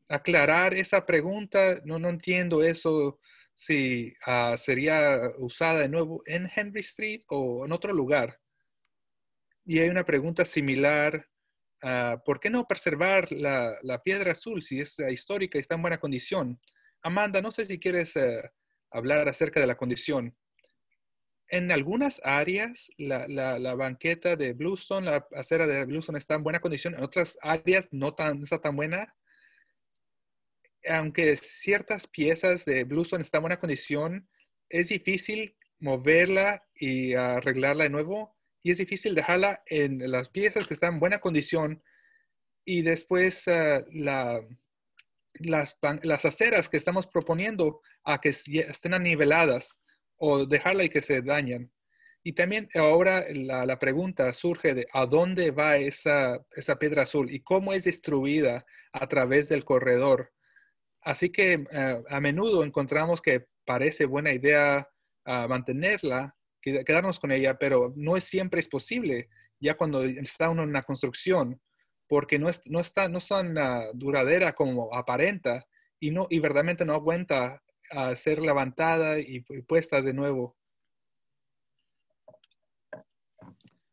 aclarar esa pregunta? No, entiendo eso, si ah, sería usada de nuevo en Henry Street o en otro lugar y hay una pregunta similar, ¿por qué no preservar la, piedra azul si es eh, histórica y está en buena condición? Amanda, no sé si quieres eh, hablar acerca de la condición. En algunas áreas, la, banqueta de Bluestone, la acera de Bluestone está en buena condición, en otras áreas no, no está tan buena. Aunque ciertas piezas de Bluestone están en buena condición, es difícil moverla y arreglarla de nuevo y es difícil dejarla en las piezas que están en buena condición y después eh, las, aceras que estamos proponiendo a que estén niveladas o dejarla y que se dañen. Y también ahora la, pregunta surge de a dónde va esa, piedra azul y cómo es destruida a través del corredor. Así que eh, a menudo encontramos que parece buena idea ah, mantenerla, quedarnos con ella, pero no es, siempre es posible ya cuando está uno en una construcción, porque no es, no está, no son ah, duradera como aparenta y, no, y verdaderamente no aguanta a ah, ser levantada y, puesta de nuevo.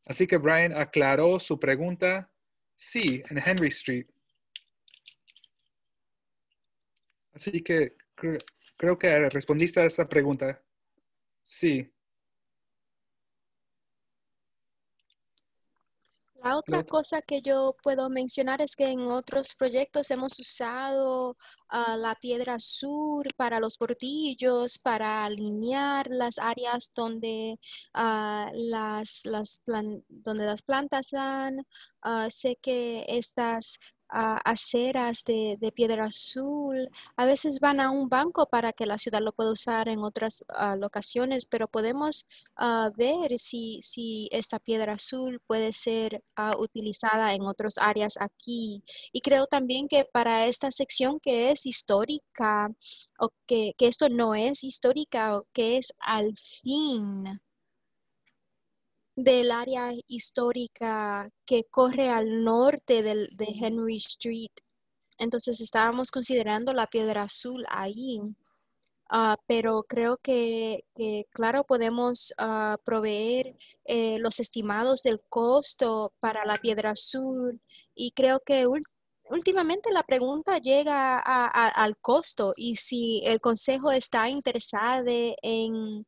Así que Brian aclaró su pregunta, sí, en Henry Street. Así que creo que respondiste a esa pregunta. Sí. La otra cosa que yo puedo mencionar es que en otros proyectos hemos usado ah, la piedra sur para los bordillos, para alinear las áreas donde, ah, las, las donde las plantas van. Ah, sé que estas aceras de, piedra azul. A veces van a un banco para que la ciudad lo pueda usar en otras ah, locaciones, pero podemos ah, ver si, esta piedra azul puede ser ah, utilizada en otras áreas aquí. Y creo también que para esta sección que es histórica, o que, que esto no es histórica, o que es al fin del área histórica que corre al norte del, de Henry Street. Entonces estábamos considerando la piedra azul ahí, ah, pero creo que, claro, podemos ah, proveer eh, los estimados del costo para la piedra azul y creo que últimamente la pregunta llega al costo y si el consejo está interesado en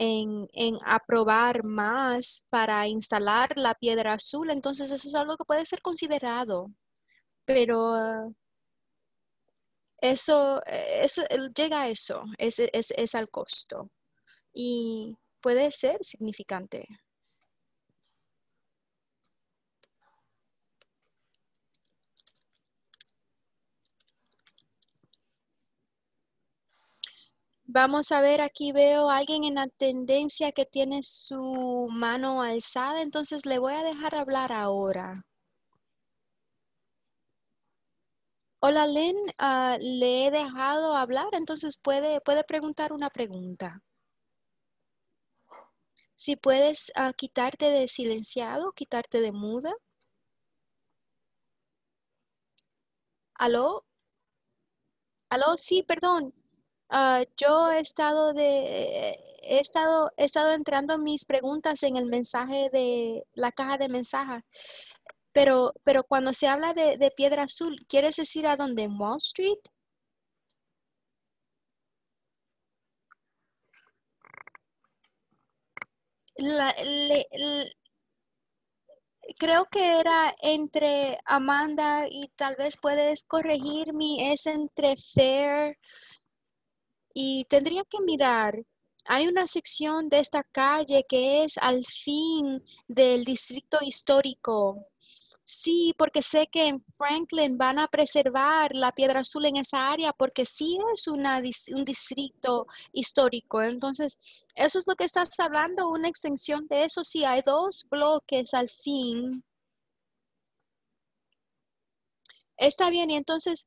en, aprobar más para instalar la piedra azul. Entonces eso es algo que puede ser considerado, pero eso, eh, eso llega a eso, es, es al costo y puede ser significante. Vamos a ver, aquí veo a alguien en la tendencia que tiene su mano alzada, entonces le voy a dejar hablar ahora. Hola, Len, ah, le he dejado hablar, entonces puede, puede preguntar una pregunta. Si puedes ah, quitarte de silenciado, quitarte de muda. ¿Aló? ¿Aló? Sí, perdón. Ah, yo he estado de he estado he estado entrando mis preguntas en el mensaje de la caja de mensajes. Pero pero cuando se habla de, piedra azul, ¿quieres decir a dónde en Wall Street? creo que era entre Amanda y tal vez puedes corregirme, es entre Fair y tendría que mirar hay una sección de esta calle que es al fin del distrito histórico. Sí, porque sé que en Franklin van a preservar la piedra azul en esa área porque sí es un distrito histórico. Entonces, eso es lo que estás hablando, una extensión de eso. Sí, hay dos bloques al fin. Está bien, y entonces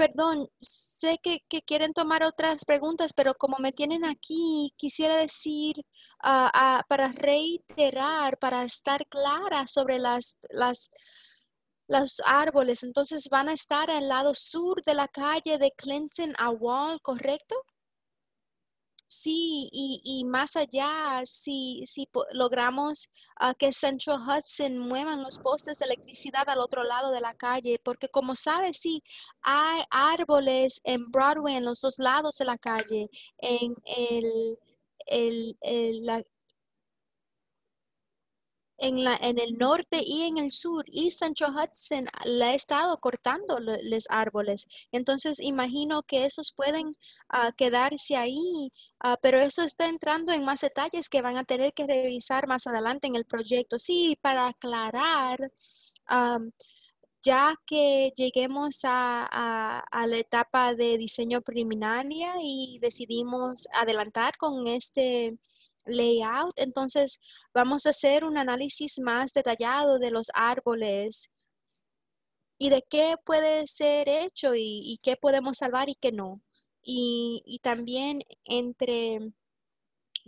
perdón, sé que, quieren tomar otras preguntas, pero como me tienen aquí, quisiera decir, ah, ah, para reiterar, para estar clara sobre las, los árboles. Entonces, van a estar al lado sur de la calle de Clinton a Wall, ¿correcto? Sí, y, y más allá, si, si logramos ah, que Central Hudson muevan los postes de electricidad al otro lado de la calle, porque como sabes, sí, hay árboles en Broadway en los dos lados de la calle, en el, el, en, la, en el norte y en el sur. Y Sancho Hudson le ha estado cortando los árboles. Entonces, imagino que esos pueden ah, quedarse ahí, ah, pero eso está entrando en más detalles que van a tener que revisar más adelante en el proyecto. Sí, para aclarar ya que lleguemos a, la etapa de diseño preliminar y decidimos adelantar con este layout, entonces vamos a hacer un análisis más detallado de los árboles y de qué puede ser hecho y, qué podemos salvar y qué no. y también entre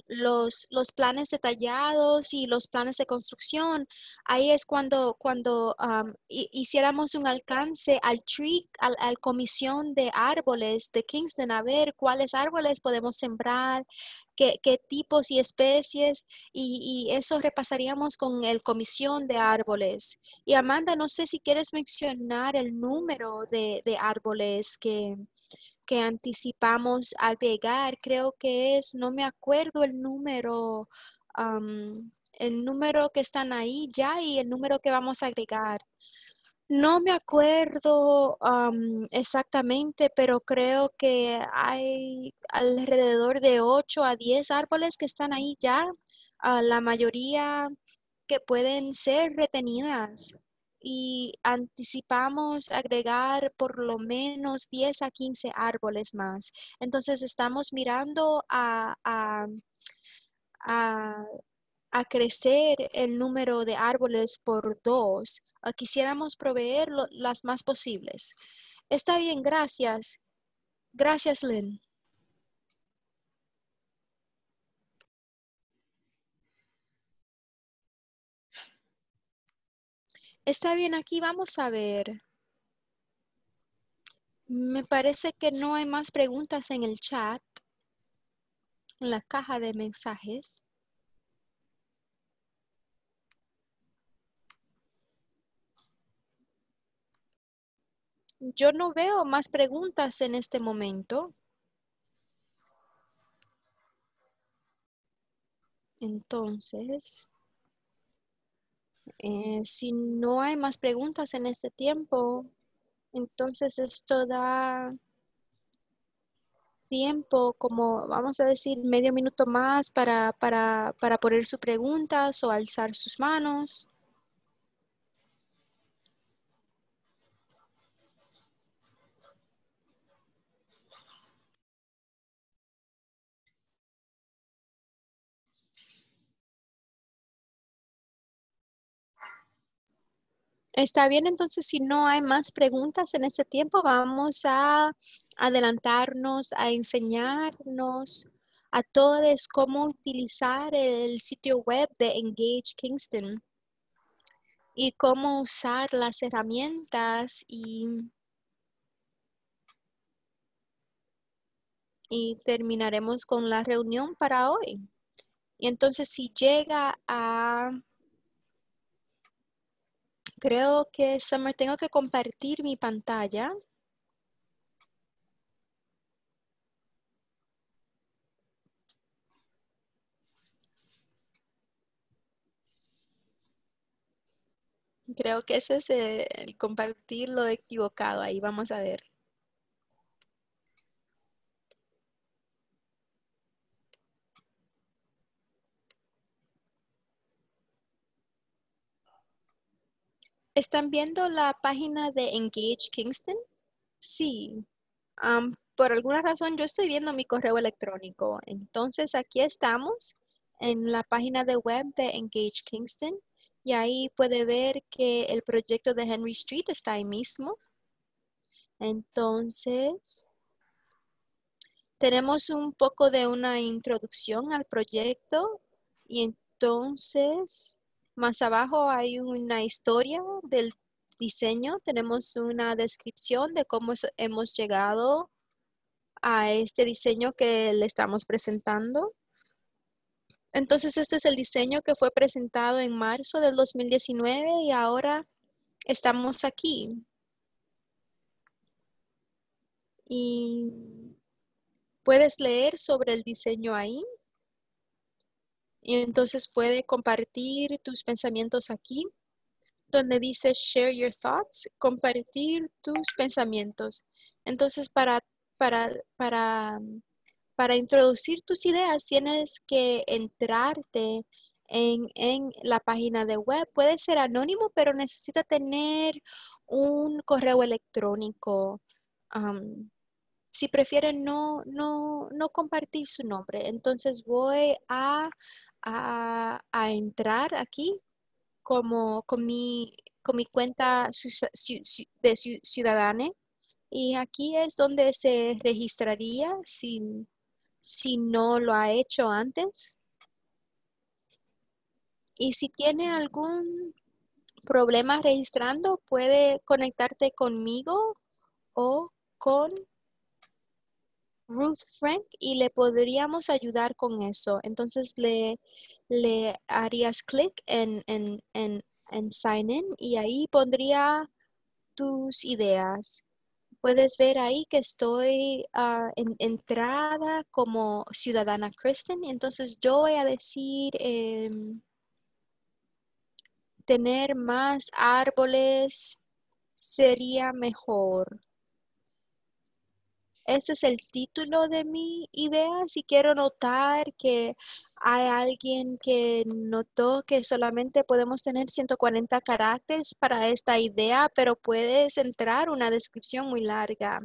los, los, planes detallados y los planes de construcción. Ahí es cuando, cuando hiciéramos un alcance al tree, al, al, comisión de árboles de Kingston, a ver cuáles árboles podemos sembrar, qué, qué tipos y especies, y, y, eso repasaríamos con el comisión de árboles. Y Amanda, no sé si quieres mencionar el número de, de árboles que, que anticipamos agregar, creo que es, no me acuerdo el número, el número que están ahí ya y el número que vamos a agregar. No me acuerdo exactamente, pero creo que hay alrededor de 8 a 10 árboles que están ahí ya, la mayoría que pueden ser retenidas y anticipamos agregar por lo menos 10 a 15 árboles más. Entonces estamos mirando a, a, crecer el número de árboles por dos. Ah, quisiéramos proveer las más posibles. Está bien, gracias. Gracias, Lynn. Está bien, aquí vamos a ver. Me parece que no hay más preguntas en el chat, en la caja de mensajes. Yo no veo más preguntas en este momento. Entonces... Eh, si no hay más preguntas en este tiempo, entonces esto da tiempo, como vamos a decir, medio minuto más para, para, para poner sus preguntas o alzar sus manos. Está bien, entonces si no hay más preguntas en este tiempo, vamos a adelantarnos, a enseñarnos a todos cómo utilizar el sitio web de Engage Kingston y cómo usar las herramientas y, y terminaremos con la reunión para hoy. Y entonces si llega a Creo que, Summer, tengo que compartir mi pantalla. Creo que ese es el compartir lo equivocado. Ahí vamos a ver. ¿Están viendo la página de Engage Kingston? Sí. por alguna razón yo estoy viendo mi correo electrónico. Entonces aquí estamos en la página de web de Engage Kingston y ahí puede ver que el proyecto de Henry Street está ahí mismo. Entonces, tenemos un poco de una introducción al proyecto y entonces más abajo hay una historia del diseño. Tenemos una descripción de cómo hemos llegado a este diseño que le estamos presentando. Entonces, este es el diseño que fue presentado en marzo del 2019 y ahora estamos aquí. Y puedes leer sobre el diseño ahí. Y entonces puede compartir tus pensamientos aquí, donde dice share your thoughts, compartir tus pensamientos. Entonces, para, para, introducir tus ideas, tienes que entrarte en, la página de web. Puede ser anónimo, pero necesita tener un correo electrónico. si prefieren no, no, no, compartir su nombre. Entonces voy a a, entrar aquí como con mi, con mi cuenta de ciudadana y aquí es donde se registraría si no lo ha hecho antes. Y si tiene algún problema registrando, puede conectarte conmigo o con Ruth Frank y le podríamos ayudar con eso. Entonces le, le harías clic en, en, Sign In y ahí pondría tus ideas. Puedes ver ahí que estoy ah, en entrada como ciudadana Kristen. Entonces yo voy a decir em, tener más árboles sería mejor. Ese es el título de mi idea. Si quiero notar que hay alguien que notó que solamente podemos tener 140 caracteres para esta idea, pero puedes entrar una descripción muy larga.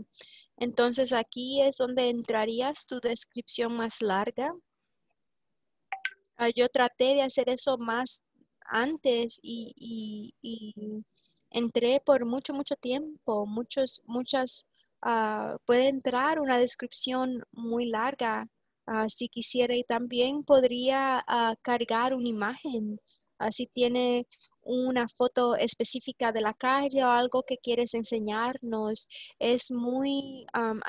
Entonces aquí es donde entrarías tu descripción más larga. Ah, yo traté de hacer eso más antes y, entré por mucho, mucho tiempo, muchos, muchas Ah, puede entrar una descripción muy larga ah, si quisiera y también podría ah, cargar una imagen. si tiene una foto específica de la calle o algo que quieres enseñarnos, es muy,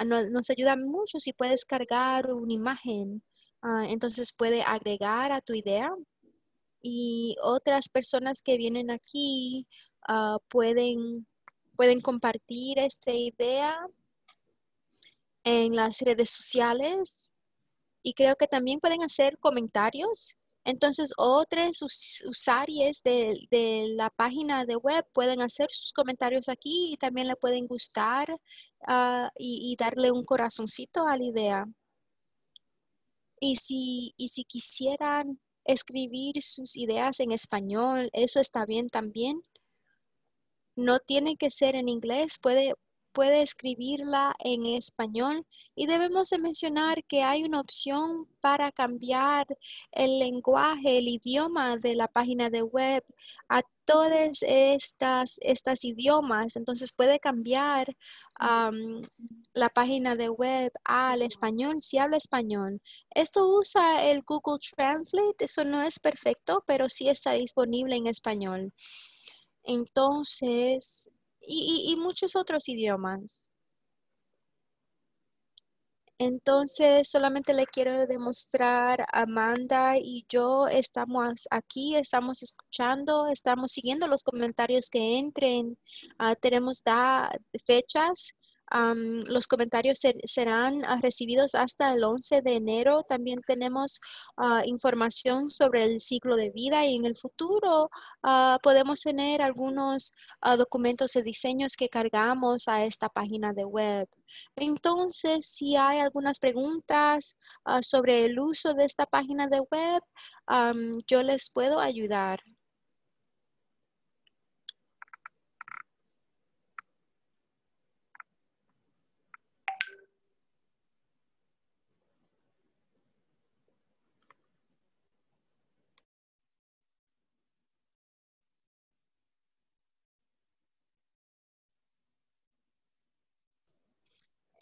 nos, ayuda mucho si puedes cargar una imagen. entonces puede agregar a tu idea y otras personas que vienen aquí pueden, pueden compartir esta idea en las redes sociales y creo que también pueden hacer comentarios. Entonces, otros usuarios de, de, la página de web pueden hacer sus comentarios aquí y también le pueden gustar ah, y, darle un corazoncito a la idea. Y si, y si quisieran escribir sus ideas en español, eso está bien también. No tiene que ser en inglés, puede, puede escribirla en español y debemos de mencionar que hay una opción para cambiar el lenguaje, el idioma de la página de web a todas estas, estas idiomas. Entonces puede cambiar la página de web al español si habla español. Esto usa el Google Translate. Eso no es perfecto, pero sí está disponible en español. Entonces, y, muchos otros idiomas. Entonces, solamente le quiero demostrar, Amanda y yo estamos aquí, estamos escuchando, estamos siguiendo los comentarios que entren. Ah, tenemos da, fechas los comentarios serán ah, recibidos hasta el 11 de enero. También tenemos ah, información sobre el ciclo de vida y en el futuro ah, podemos tener algunos documentos de diseños que cargamos a esta página de web. Entonces, si hay algunas preguntas sobre el uso de esta página de web, yo les puedo ayudar.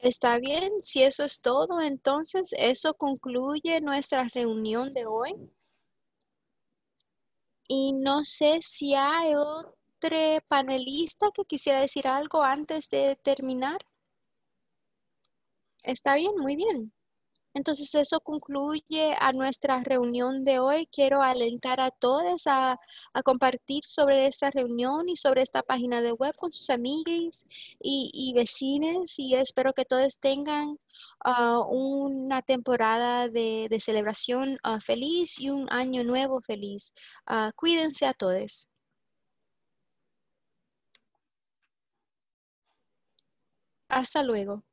Está bien, si eso es todo, entonces eso concluye nuestra reunión de hoy. Y no sé si hay otro panelista que quisiera decir algo antes de terminar. Está bien, muy bien. Entonces eso concluye a nuestra reunión de hoy. Quiero alentar a todos a, compartir sobre esta reunión y sobre esta página de web con sus amigas y, vecinos. y espero que todos tengan ah, una temporada de, celebración ah, feliz y un año nuevo feliz. Ah, cuídense a todos. Hasta luego.